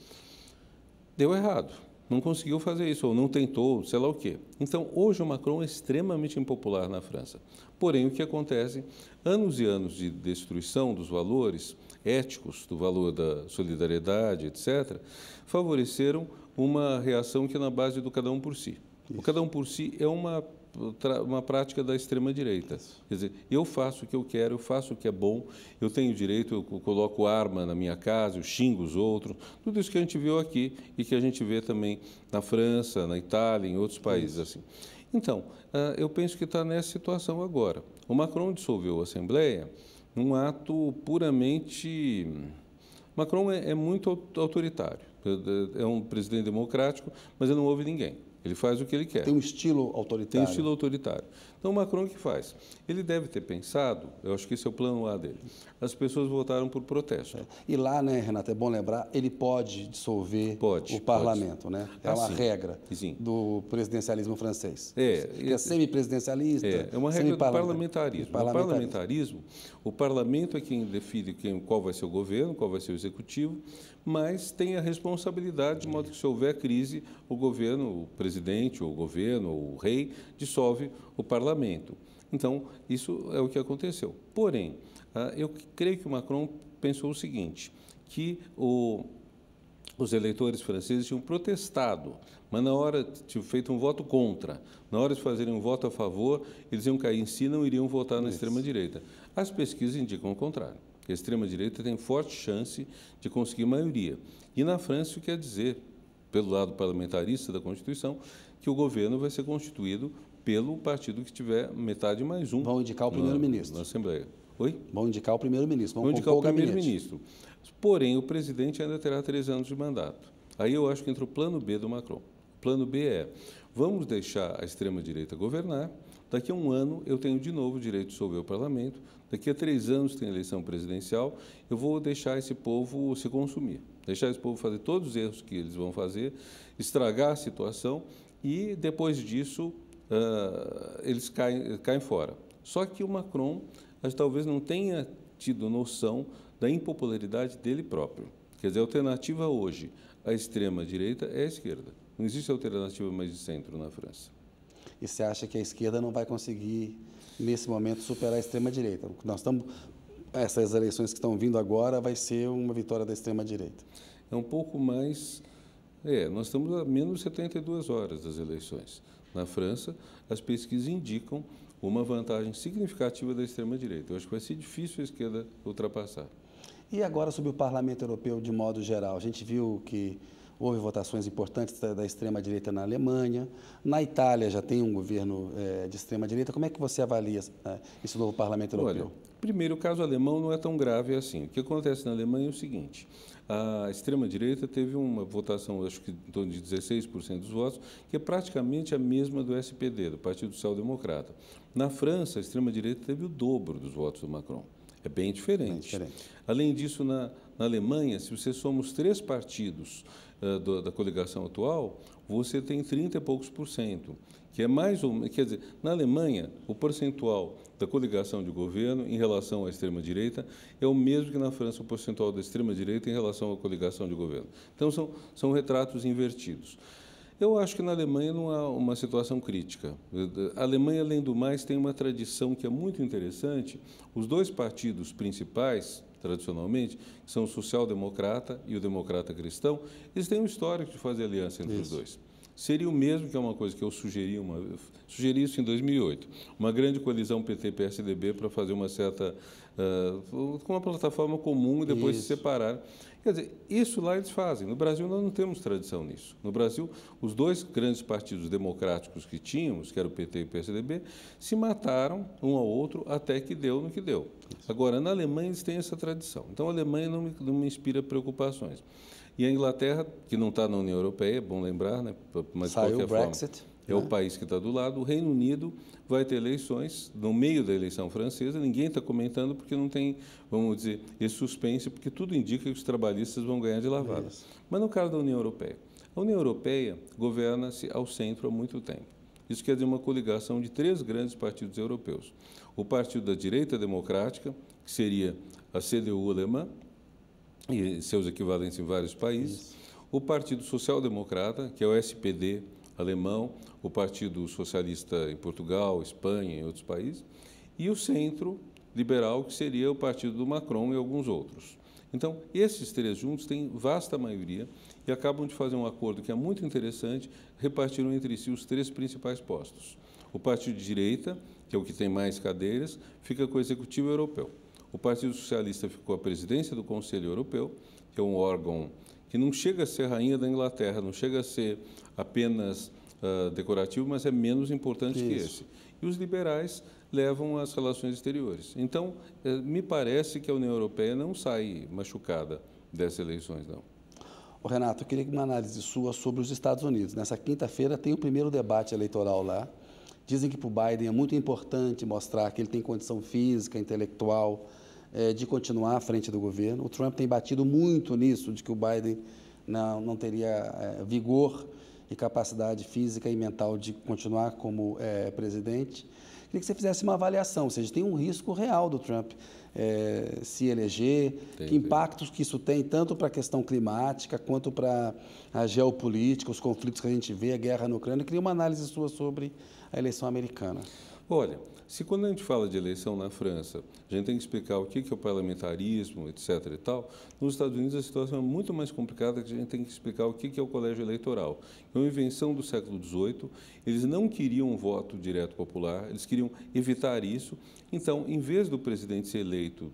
Deu errado. Não conseguiu fazer isso, ou não tentou, sei lá o quê. Então, hoje o Macron é extremamente impopular na França. Porém, o que acontece? Anos e anos de destruição dos valores éticos, do valor da solidariedade, etc., favoreceram uma reação que é na base do cada um por si. Isso. O cada um por si é uma uma prática da extrema direita. Quer dizer, eu faço o que eu quero, eu faço o que é bom, eu tenho direito, eu coloco arma na minha casa, eu xingo os outros, tudo isso que a gente viu aqui e que a gente vê também na França, na Itália, em outros países assim. Então, ah, eu penso que está nessa situação agora. O Macron dissolveu a Assembleia num ato puramente Macron é, é muito autoritário, é, é, é um presidente democrático, mas ele não ouve ninguém. Ele faz o que ele quer. Tem um estilo autoritário. Tem um estilo autoritário. Então, Macron o que faz? Ele deve ter pensado, eu acho que esse é o plano A dele. As pessoas votaram por protesto. É. E lá, né, Renato, é bom lembrar, ele pode dissolver pode, o parlamento, pode. né? É ah, uma sim. regra sim. do presidencialismo francês. É, é, é semipresidencialista. É, é uma regra parlamentarismo. do parlamentarismo. No parlamentarismo, o parlamento é quem define quem, qual vai ser o governo, qual vai ser o executivo, mas tem a responsabilidade, de modo que se houver crise, o governo, o presidente, ou o governo, ou o rei, dissolve o parlamento. Então, isso é o que aconteceu. Porém, ah, eu creio que o Macron pensou o seguinte, que o, os eleitores franceses tinham protestado, mas na hora tinham feito um voto contra. Na hora de fazerem um voto a favor, eles iam cair em si e não iriam votar na extrema-direita. As pesquisas indicam o contrário, que a extrema-direita tem forte chance de conseguir maioria. E na França isso quer dizer, pelo lado parlamentarista da Constituição, que o governo vai ser constituído pelo partido que tiver metade mais um. Vão indicar o primeiro-ministro. Na, na Assembleia. Oi? Vão indicar o primeiro-ministro. Vão indicar o, o primeiro-ministro. Porém, o presidente ainda terá três anos de mandato. Aí eu acho que entra o plano B do Macron. O plano B é: vamos deixar a extrema-direita governar. Daqui a um ano eu tenho de novo o direito de dissolver o parlamento. Daqui a três anos tem eleição presidencial. Eu vou deixar esse povo se consumir, deixar esse povo fazer todos os erros que eles vão fazer, estragar a situação e depois disso uh, eles caem, caem fora. Só que o Macron talvez não tenha tido noção da impopularidade dele próprio. Quer dizer, a alternativa hoje à extrema-direita é a esquerda. Não existe alternativa mais de centro na França. E você acha que a esquerda não vai conseguir, nesse momento, superar a extrema-direita? Nós estamos. Essas eleições que estão vindo agora vai ser uma vitória da extrema-direita. É um pouco mais. É, nós estamos a menos 72 horas das eleições na França, as pesquisas indicam uma vantagem significativa da extrema-direita. Eu acho que vai ser difícil a esquerda ultrapassar. E agora sobre o Parlamento Europeu de modo geral? A gente viu que houve votações importantes da, extrema-direita na Alemanha, na Itália já tem um governo é, de extrema-direita. Como é que você avalia é, esse novo Parlamento Europeu? Olha, primeiro, o caso alemão não é tão grave assim. O que acontece na Alemanha é o seguinte: a extrema-direita teve uma votação, acho que em torno de 16% dos votos, que é praticamente a mesma do SPD, do Partido Social Democrata. Na França, a extrema-direita teve o dobro dos votos do Macron. É bem diferente. Bem diferente. Além disso, na, na Alemanha, se você somos três partidos eh, da, da coligação atual, você tem 30 e poucos por cento, que é mais ou quer dizer, na Alemanha, o percentual da coligação de governo em relação à extrema-direita é o mesmo que na França o percentual da extrema-direita em relação à coligação de governo. Então, são, são retratos invertidos. Eu acho que na Alemanha não há uma situação crítica. A Alemanha, além do mais, tem uma tradição que é muito interessante. Os dois partidos principais, tradicionalmente, que são o social-democrata e o democrata cristão, eles têm um histórico de fazer aliança entre isso. os dois. Seria o mesmo, que é uma coisa que eu sugeri, uma, eu sugeri isso em 2008, uma grande colisão PT-PSDB para fazer uma certa. Uh, com uma plataforma comum e depois isso. se separar. Quer dizer, isso lá eles fazem. No Brasil, nós não temos tradição nisso. No Brasil, os dois grandes partidos democráticos que tínhamos, que era o PT e o PSDB, se mataram um ao outro até que deu no que deu. Agora, na Alemanha, eles têm essa tradição. Então, a Alemanha não me, não me inspira preocupações. E a Inglaterra, que não está na União Europeia, é bom lembrar, né? mas Saiu o Brexit. Forma, é o país que está do lado. O Reino Unido vai ter eleições no meio da eleição francesa. Ninguém está comentando porque não tem, vamos dizer, esse suspense, porque tudo indica que os trabalhistas vão ganhar de lavada. É Mas no caso da União Europeia, a União Europeia governa-se ao centro há muito tempo. Isso quer dizer uma coligação de três grandes partidos europeus. O Partido da Direita Democrática, que seria a CDU alemã e seus equivalentes em vários países. Isso. O Partido Social Democrata, que é o SPD alemão, o Partido Socialista em Portugal, Espanha e outros países, e o centro liberal, que seria o partido do Macron e alguns outros. Então, esses três juntos têm vasta maioria e acabam de fazer um acordo que é muito interessante, repartiram entre si os três principais postos. O partido de direita, que é o que tem mais cadeiras, fica com o executivo europeu. O Partido Socialista ficou a presidência do Conselho Europeu, que é um órgão que não chega a ser rainha da Inglaterra, não chega a ser apenas uh, ah, decorativo, mas é menos importante Isso. que esse. E os liberais levam as relações exteriores. Então, eh, me parece que a União Europeia não sai machucada dessas eleições, não. Ô, Renato, eu queria uma análise sua sobre os Estados Unidos. Nessa quinta-feira tem o primeiro debate eleitoral lá. Dizem que para o Biden é muito importante mostrar que ele tem condição física, intelectual, é, de continuar à frente do governo. O Trump tem batido muito nisso, de que o Biden não, não teria é, vigor e capacidade física e mental de continuar como é, presidente. Queria que você fizesse uma avaliação, ou seja, tem um risco real do Trump é, se eleger, que impactos que isso tem tanto para a questão climática quanto para a geopolítica, os conflitos que a gente vê, a guerra na Ucrânia. Eu queria uma análise sua sobre a eleição americana. Olha, se quando a gente fala de eleição na França, a gente tem que explicar o que é o parlamentarismo, etc. e tal, nos Estados Unidos a situação é muito mais complicada que a gente tem que explicar o que é o colégio eleitoral. É uma invenção do século XVIII, eles não queriam um voto direto popular, eles queriam evitar isso. Então, em vez do presidente ser eleito,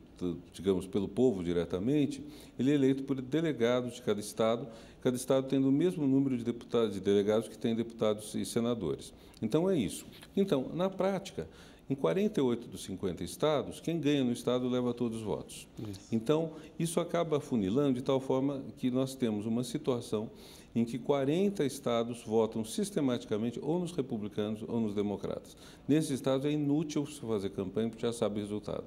digamos, pelo povo diretamente, ele é eleito por delegados de cada estado, cada estado tendo o mesmo número de deputados de delegados que tem deputados e senadores. Então é isso. Então, na prática, em 48 dos 50 estados, quem ganha no estado leva todos os votos. Isso. Então, isso acaba funilando de tal forma que nós temos uma situação em que 40 estados votam sistematicamente ou nos republicanos ou nos democratas. Nesses estados é inútil você fazer campanha porque já sabe o resultado.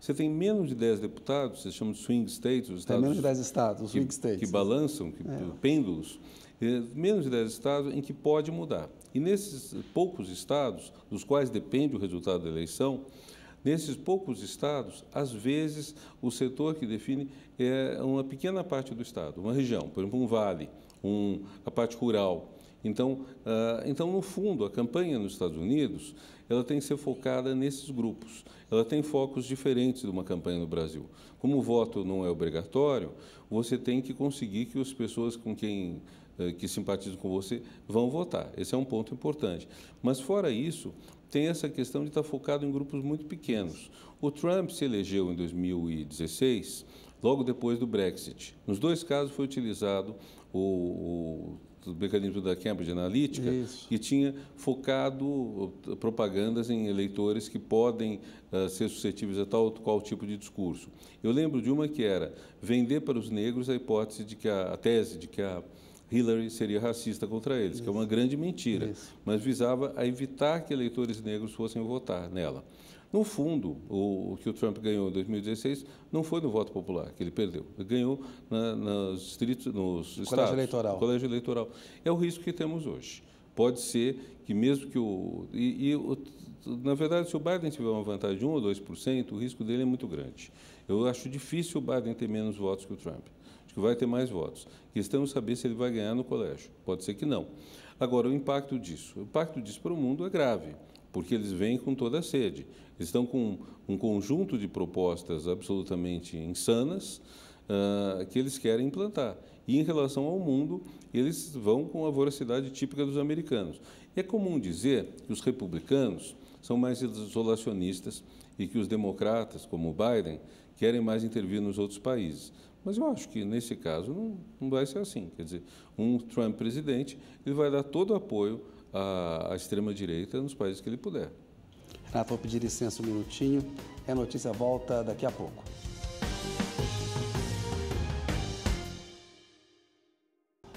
Você tem menos de 10 deputados, se chama de swing states, os estados. Tem menos de 10 estados, os swing states. Que balançam, que, é. pêndulos. É, menos de 10 estados em que pode mudar. E nesses poucos estados, dos quais depende o resultado da eleição, nesses poucos estados, às vezes o setor que define é uma pequena parte do estado, uma região, por exemplo, um vale, um, a parte rural. Então, ah, então, no fundo, a campanha nos Estados Unidos ela tem que ser focada nesses grupos. Ela tem focos diferentes de uma campanha no Brasil. Como o voto não é obrigatório, você tem que conseguir que as pessoas com quem eh, que simpatizam com você vão votar. Esse é um ponto importante. Mas, fora isso, tem essa questão de estar focado em grupos muito pequenos. O Trump se elegeu em 2016, logo depois do Brexit. Nos dois casos foi utilizado o, o mecanismo da Cambridge Analytica, Isso. que tinha focado propagandas em eleitores que podem uh, ser suscetíveis a tal ou qual tipo de discurso. Eu lembro de uma que era vender para os negros a hipótese de que a, a tese de que a Hillary seria racista contra eles, Isso. que é uma grande mentira, Isso. mas visava a evitar que eleitores negros fossem votar nela. No fundo, o, que o Trump ganhou em 2016 não foi no voto popular que ele perdeu. Ele ganhou na, nas distritos, nos estados. Colégio eleitoral. Colégio eleitoral. É o risco que temos hoje. Pode ser que mesmo que o... E, e o, na verdade, se o Biden tiver uma vantagem de 1 ou 2%, o risco dele é muito grande. Eu acho difícil o Biden ter menos votos que o Trump que vai ter mais votos. Questão é saber se ele vai ganhar no colégio. Pode ser que não. Agora, o impacto disso. O impacto disso para o mundo é grave, porque eles vêm com toda a sede. Eles estão com um conjunto de propostas absolutamente insanas uh, que eles querem implantar. E em relação ao mundo, eles vão com a voracidade típica dos americanos. É comum dizer que os republicanos são mais isolacionistas e que os democratas, como o Biden, querem mais intervir nos outros países. Mas eu acho que nesse caso não, não vai ser assim. Quer dizer, um Trump presidente, ele vai dar todo o apoio à, à extrema-direita nos países que ele puder. Renato, ah, vou pedir licença um minutinho. É notícia volta daqui a pouco.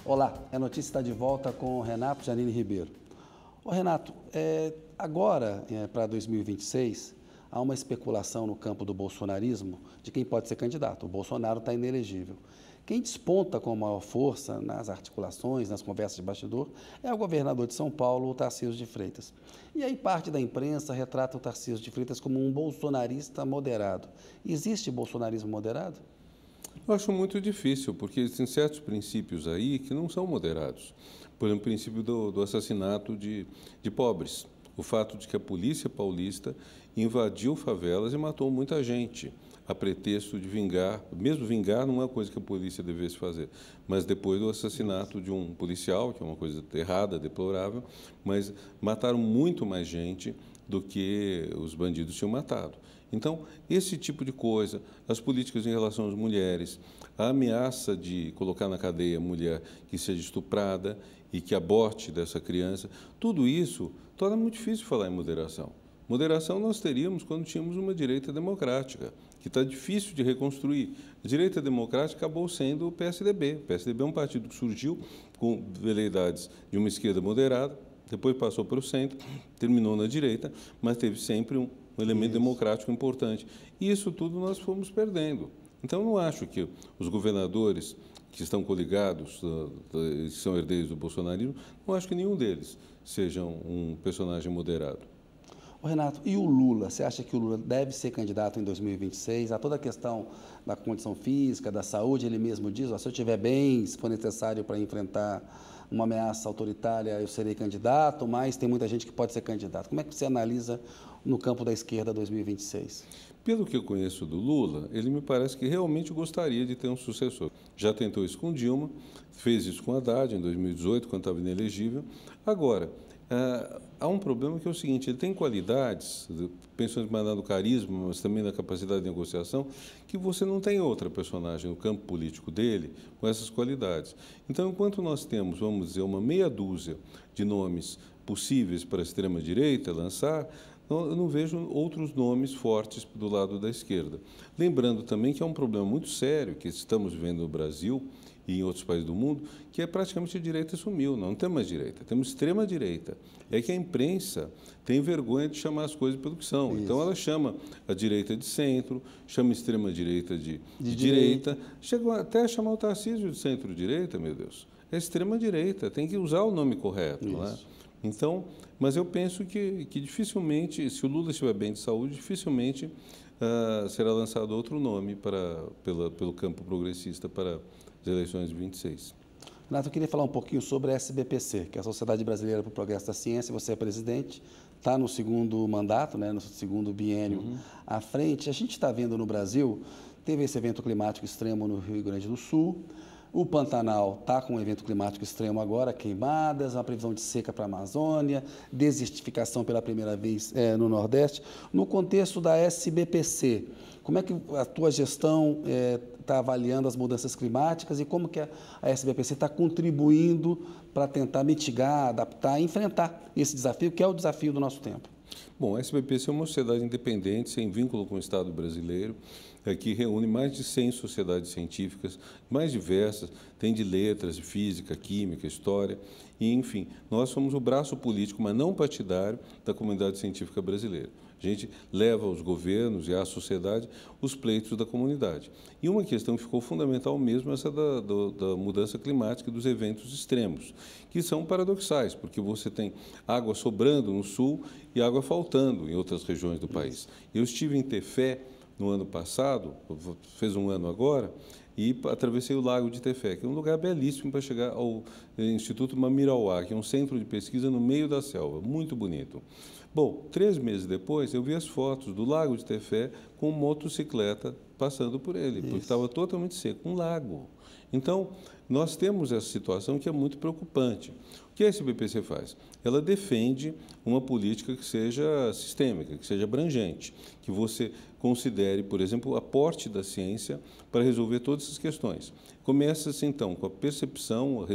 Olá, a é notícia está de volta com o Renato Janine Ribeiro. Ô Renato, é, agora, é, para 2026, há uma especulação no campo do bolsonarismo de quem pode ser candidato. O Bolsonaro está inelegível. Quem desponta com maior força nas articulações, nas conversas de bastidor, é o governador de São Paulo, o Tarcísio de Freitas. E aí parte da imprensa retrata o Tarcísio de Freitas como um bolsonarista moderado. Existe bolsonarismo moderado? Eu acho muito difícil, porque existem certos princípios aí que não são moderados. Por exemplo, o princípio do, do assassinato de, de pobres. O fato de que a polícia paulista invadiu favelas e matou muita gente a pretexto de vingar. Mesmo vingar não é uma coisa que a polícia devesse fazer, mas depois do assassinato de um policial, que é uma coisa errada, deplorável, mas mataram muito mais gente do que os bandidos tinham matado. Então, esse tipo de coisa, as políticas em relação às mulheres, a ameaça de colocar na cadeia a mulher que seja estuprada e que aborte dessa criança, tudo isso torna muito difícil falar em moderação. Moderação nós teríamos quando tínhamos uma direita democrática, que está difícil de reconstruir. A direita democrática acabou sendo o PSDB. O PSDB é um partido que surgiu com veleidades de uma esquerda moderada, depois passou para o centro, terminou na direita, mas teve sempre um elemento Isso. democrático importante. E isso tudo nós fomos perdendo. Então, não acho que os governadores que estão coligados, que são herdeiros do bolsonarismo, não acho que nenhum deles seja um personagem moderado. O Renato, e o Lula? Você acha que o Lula deve ser candidato em 2026? A toda a questão da condição física, da saúde, ele mesmo diz: ó, se eu tiver bem, se for necessário para enfrentar uma ameaça autoritária, eu serei candidato, mas tem muita gente que pode ser candidato. Como é que você analisa no campo da esquerda 2026? Pelo que eu conheço do Lula, ele me parece que realmente gostaria de ter um sucessor. Já tentou isso com Dilma, fez isso com Haddad em 2018, quando estava inelegível. Agora, uh há um problema que é o seguinte: ele tem qualidades, pensando mais no carisma, mas também na capacidade de negociação, que você não tem outra personagem no campo político dele com essas qualidades. Então, enquanto nós temos, vamos dizer, uma meia dúzia de nomes possíveis para a extrema-direita lançar, eu não vejo outros nomes fortes do lado da esquerda. Lembrando também que é um problema muito sério que estamos vendo no Brasil e em outros países do mundo, que é praticamente a direita sumiu, não temos mais direita, temos extrema direita. É que a imprensa tem vergonha de chamar as coisas pelo que são. Isso. Então ela chama a direita de centro, chama a extrema direita de, de, direita, direita. chegou até a chamar o Tarcísio de centro-direita, meu Deus. É extrema direita, tem que usar o nome correto, é? Isso. Então, mas eu penso que, que dificilmente, se o Lula estiver bem de saúde, dificilmente Uh, será lançado outro nome para, pela, pelo campo progressista para das eleições de 26. Renato, eu queria falar um pouquinho sobre a SBPC, que é a Sociedade Brasileira para o Progresso da Ciência. Você é presidente, está no segundo mandato, né, no segundo biênio uhum. à frente. A gente está vendo no Brasil, teve esse evento climático extremo no Rio Grande do Sul. O Pantanal está com um evento climático extremo agora, queimadas, uma previsão de seca para a Amazônia, desertificação pela primeira vez é, no Nordeste. No contexto da SBPC, como é que a tua gestão está eh, é, avaliando as mudanças climáticas e como que a, SBPC está contribuindo para tentar mitigar, adaptar e enfrentar esse desafio, que é o desafio do nosso tempo? Bom, a SBPC é uma sociedade independente, sem vínculo com o Estado brasileiro, é, que reúne mais de 100 sociedades científicas, mais diversas, tem de letras, de física, química, história, e enfim, nós somos o braço político, mas não partidário, da comunidade científica brasileira. A gente leva aos governos e à sociedade os pleitos da comunidade. E uma questão que ficou fundamental mesmo é essa da, da mudança climática e dos eventos extremos, que são paradoxais, porque você tem água sobrando no sul e água faltando em outras regiões do país. Eu estive em Tefé, no ano passado, fez um ano agora, e atravessei o Lago de Tefé, que é um lugar belíssimo para chegar ao eh, Instituto Mamirauá, que é um centro de pesquisa no meio da selva, muito bonito. Bom, três meses depois, eu vi as fotos do Lago de Tefé com motocicleta passando por ele, Isso. porque estava totalmente seco, um lago. Então, nós temos essa situação que é muito preocupante que a SBPC faz? Ela defende uma política que seja sistêmica, que seja abrangente, que você considere, por exemplo, o aporte da ciência para resolver todas essas questões. Começa-se, então, com a percepção,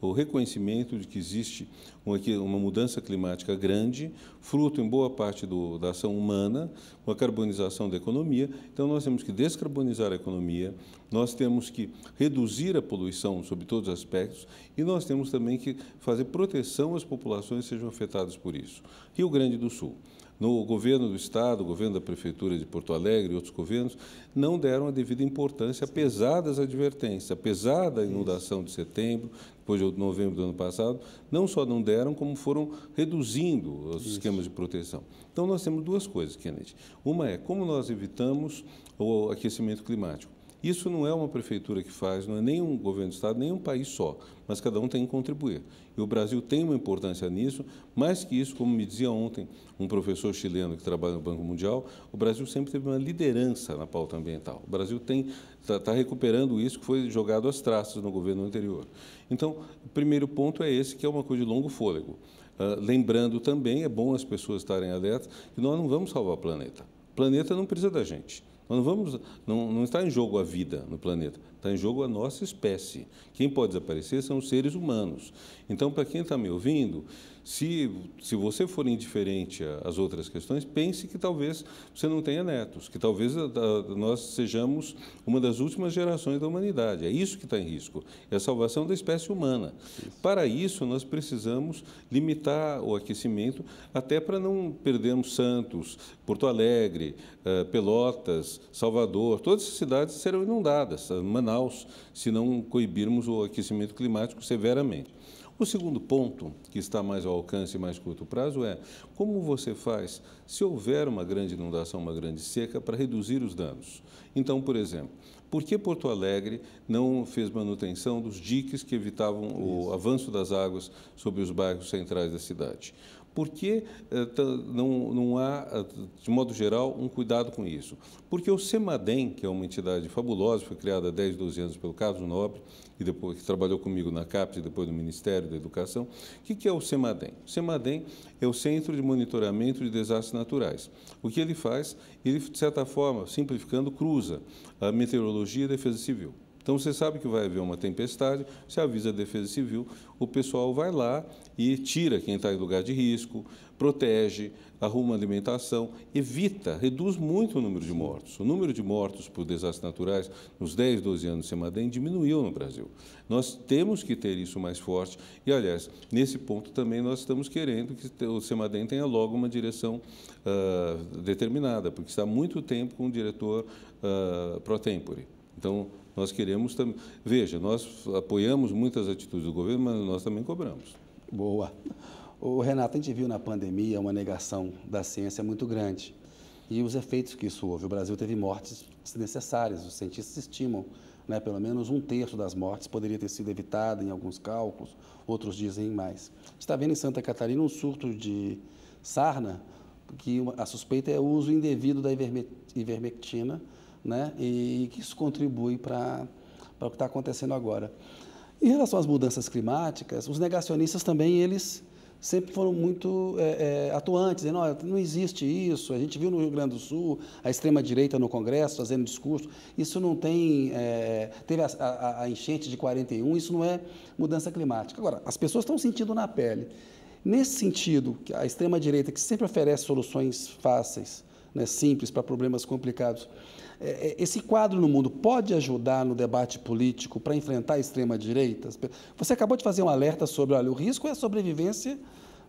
o reconhecimento de que existe uma mudança climática grande, fruto, em boa parte, do, da ação humana, com a carbonização da economia. Então, nós temos que descarbonizar a economia, nós temos que reduzir a poluição sob todos os aspectos e nós temos também que fazer proteção às populações que sejam afetadas por isso. Rio Grande do Sul. No governo do Estado, governo da Prefeitura de Porto Alegre e outros governos, não deram a devida importância, apesar das advertências, apesar da inundação de setembro, depois de novembro do ano passado, não só não deram, como foram reduzindo os Isso. esquemas de proteção. Então, nós temos duas coisas, Kennedy. Uma é como nós evitamos o aquecimento climático. Isso não é uma prefeitura que faz, não é nem um governo do Estado, nem um país só, mas cada um tem que contribuir. E o Brasil tem uma importância nisso, mais que isso, como me dizia ontem um professor chileno que trabalha no Banco Mundial, o Brasil sempre teve uma liderança na pauta ambiental. O Brasil está tá recuperando isso que foi jogado às traças no governo anterior. Então, o primeiro ponto é esse, que é uma coisa de longo fôlego. Uh, lembrando também, é bom as pessoas estarem alertas, que nós não vamos salvar o planeta. O planeta não precisa da gente não vamos, não, não está em jogo a vida no planeta. Está em jogo a nossa espécie. Quem pode desaparecer são os seres humanos. Então, para quem está me ouvindo, se, se você for indiferente às outras questões, pense que talvez você não tenha netos, que talvez a, a, nós sejamos uma das últimas gerações da humanidade. É isso que está em risco, é a salvação da espécie humana. Isso. Para isso, nós precisamos limitar o aquecimento, até para não perdermos Santos, Porto Alegre, eh, Pelotas, Salvador, todas as cidades serão inundadas, Manaus Manaus se não coibirmos o aquecimento climático severamente. O segundo ponto, que está mais ao alcance e mais curto prazo, é como você faz se houver uma grande inundação, uma grande seca, para reduzir os danos. Então, por exemplo, por que Porto Alegre não fez manutenção dos diques que evitavam Isso. o avanço das águas sobre os bairros centrais da cidade? Por que eh, não, não há, eh, de modo geral, um cuidado com isso? Porque o SEMADEM, que é uma entidade fabulosa, foi criada há 10, 12 anos pelo Carlos Nobre, e depois, que trabalhou comigo na CAPES e depois no Ministério da Educação. O que, que é o SEMADEM? O SEMADEM é o Centro de Monitoramento de Desastres Naturais. O que ele faz? Ele, de certa forma, simplificando, cruza a meteorologia e a defesa civil. Então você sabe que vai haver uma tempestade, você avisa a Defesa Civil, o pessoal vai lá e tira quem está em lugar de risco, protege, arruma alimentação, evita, reduz muito o número de mortos. O número de mortos por desastres naturais nos 10, 12 anos de Semadem diminuiu no Brasil. Nós temos que ter isso mais forte e, aliás, nesse ponto também nós estamos querendo que o Semadem tenha logo uma direção uh, determinada, porque está há muito tempo com o diretor uh, ah, pro tempore. Então, nós queremos também. Veja, nós apoiamos muitas atitudes do governo, mas nós também cobramos. Boa. O Renato, a gente viu na pandemia uma negação da ciência muito grande e os efeitos que isso houve. O Brasil teve mortes desnecessárias, os cientistas estimam né, pelo menos um terço das mortes poderia ter sido evitada em alguns cálculos, outros dizem mais. Está vendo em Santa Catarina um surto de sarna, que a suspeita é o uso indevido da ivermectina né? E, que isso contribui para o que está acontecendo agora. Em relação às mudanças climáticas, os negacionistas também eles sempre foram muito é, é, atuantes, dizendo, não, não existe isso, a gente viu no Rio Grande do Sul a extrema-direita no Congresso fazendo discurso, isso não tem, é, teve a, a, a, enchente de 41, isso não é mudança climática. Agora, as pessoas estão sentindo na pele. Nesse sentido, a extrema-direita, que sempre oferece soluções fáceis, né, simples para problemas complicados, é, é, esse quadro no mundo pode ajudar no debate político para enfrentar a extrema-direita? Você acabou de fazer um alerta sobre, olha, o risco é a sobrevivência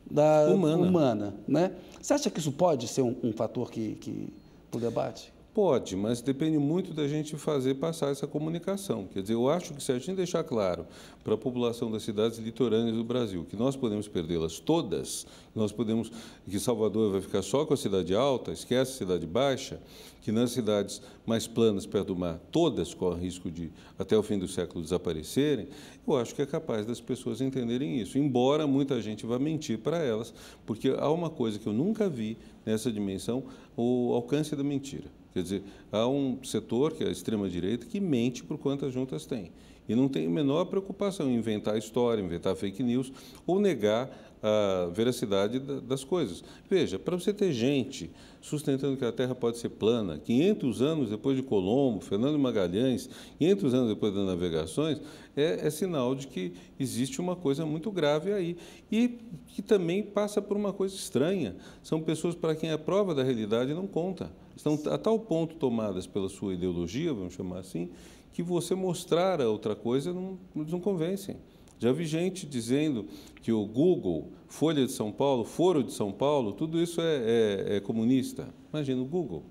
da humana. humana né? Você acha que isso pode ser um, um fator que, que, para o debate? Pode, mas depende muito da gente fazer passar essa comunicação. Quer dizer, eu acho que se a gente deixar claro para a população das cidades litorâneas do Brasil que nós podemos perdê-las todas, nós podemos que Salvador vai ficar só com a cidade alta, esquece a cidade baixa, que nas cidades mais planas perto do mar todas correm risco de até o fim do século desaparecerem, eu acho que é capaz das pessoas entenderem isso. Embora muita gente vá mentir para elas, porque há uma coisa que eu nunca vi nessa dimensão, o alcance da mentira. Quer dizer, há um setor, que é a extrema-direita, que mente por quantas juntas tem. E não tem a menor preocupação em inventar história, inventar fake news ou negar a veracidade das coisas. Veja, para você ter gente sustentando que a Terra pode ser plana, 500 anos depois de Colombo, Fernando Magalhães, 500 anos depois das navegações, é, é sinal de que existe uma coisa muito grave aí. E que também passa por uma coisa estranha. São pessoas para quem a prova da realidade não conta estão a tal ponto tomadas pela sua ideologia, vamos chamar assim, que você mostrar a outra coisa não, não convencem. Já vi gente dizendo que o Google, Folha de São Paulo, Foro de São Paulo, tudo isso é, é, é comunista. Imagina o Google.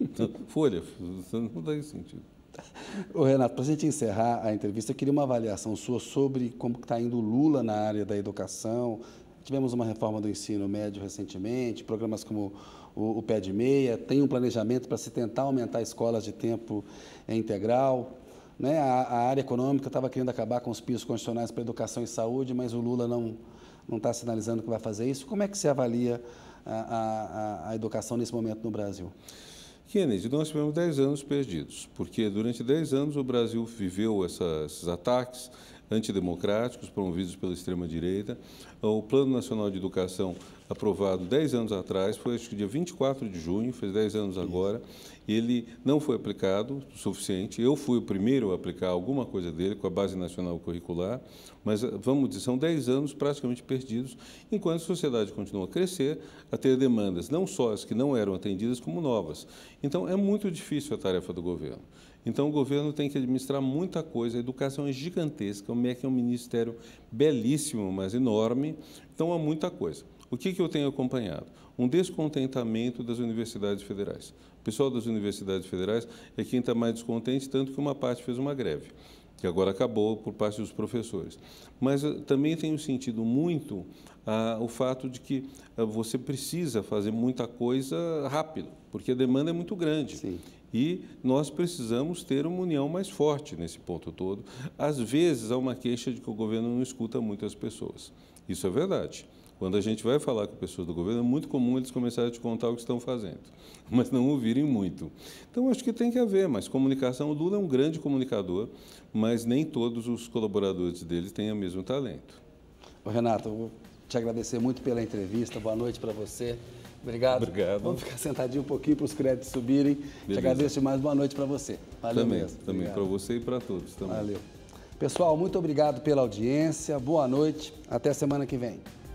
[laughs] Folha, não dá esse sentido. Ô Renato, para a gente encerrar a entrevista, eu queria uma avaliação sua sobre como está indo o Lula na área da educação. Tivemos uma reforma do ensino médio recentemente, programas como o, o pé de meia, tem um planejamento para se tentar aumentar escolas de tempo integral. Né? A, a área econômica estava querendo acabar com os pisos constitucionais para educação e saúde, mas o Lula não não está sinalizando que vai fazer isso. Como é que se avalia a, a, a educação nesse momento no Brasil? Kennedy, nós tivemos 10 anos perdidos, porque durante 10 anos o Brasil viveu essa, esses ataques antidemocráticos promovidos pela extrema-direita. O Plano Nacional de Educação aprovado 10 anos atrás, foi acho que dia 24 de junho, fez 10 anos agora, ele não foi aplicado o suficiente. Eu fui o primeiro a aplicar alguma coisa dele com a Base Nacional Curricular, mas eh, vamos dizer, são 10 anos praticamente perdidos, enquanto a sociedade continua a crescer, a ter demandas, não só as que não eram atendidas, como novas. Então, é muito difícil a tarefa do governo. Então, o governo tem que administrar muita coisa. A educação é gigantesca, o MEC é um ministério belíssimo, mas enorme, então há muita coisa. O que, que eu tenho acompanhado? Um descontentamento das universidades federais. O pessoal das universidades federais é quem está mais descontente, tanto que uma parte fez uma greve, que agora acabou por parte dos professores. Mas eh, também tenho sentido muito ah, o fato de que ah, você precisa fazer muita coisa rápido, porque a demanda é muito grande. Sim. E nós precisamos ter uma união mais forte nesse ponto todo. Às vezes há uma queixa de que o governo não escuta muitas pessoas. Isso é verdade. Quando a gente vai falar com pessoas do governo, é muito comum eles começarem a te contar o que estão fazendo, [laughs] mas não ouvirem muito. Então, acho que tem que haver, mas comunicação. O Lula é um grande comunicador, mas nem todos os colaboradores dele têm o mesmo talento. Renato, eu vou te agradecer muito pela entrevista. Boa noite para você. Obrigado. Obrigado. Vamos ficar sentadinho um pouquinho para os créditos subirem. Beleza. Te agradeço mais Boa noite para você. Valeu também, mesmo. Também para você e para todos. Também. Valeu. Pessoal, muito obrigado pela audiência. Boa noite. Até semana que vem.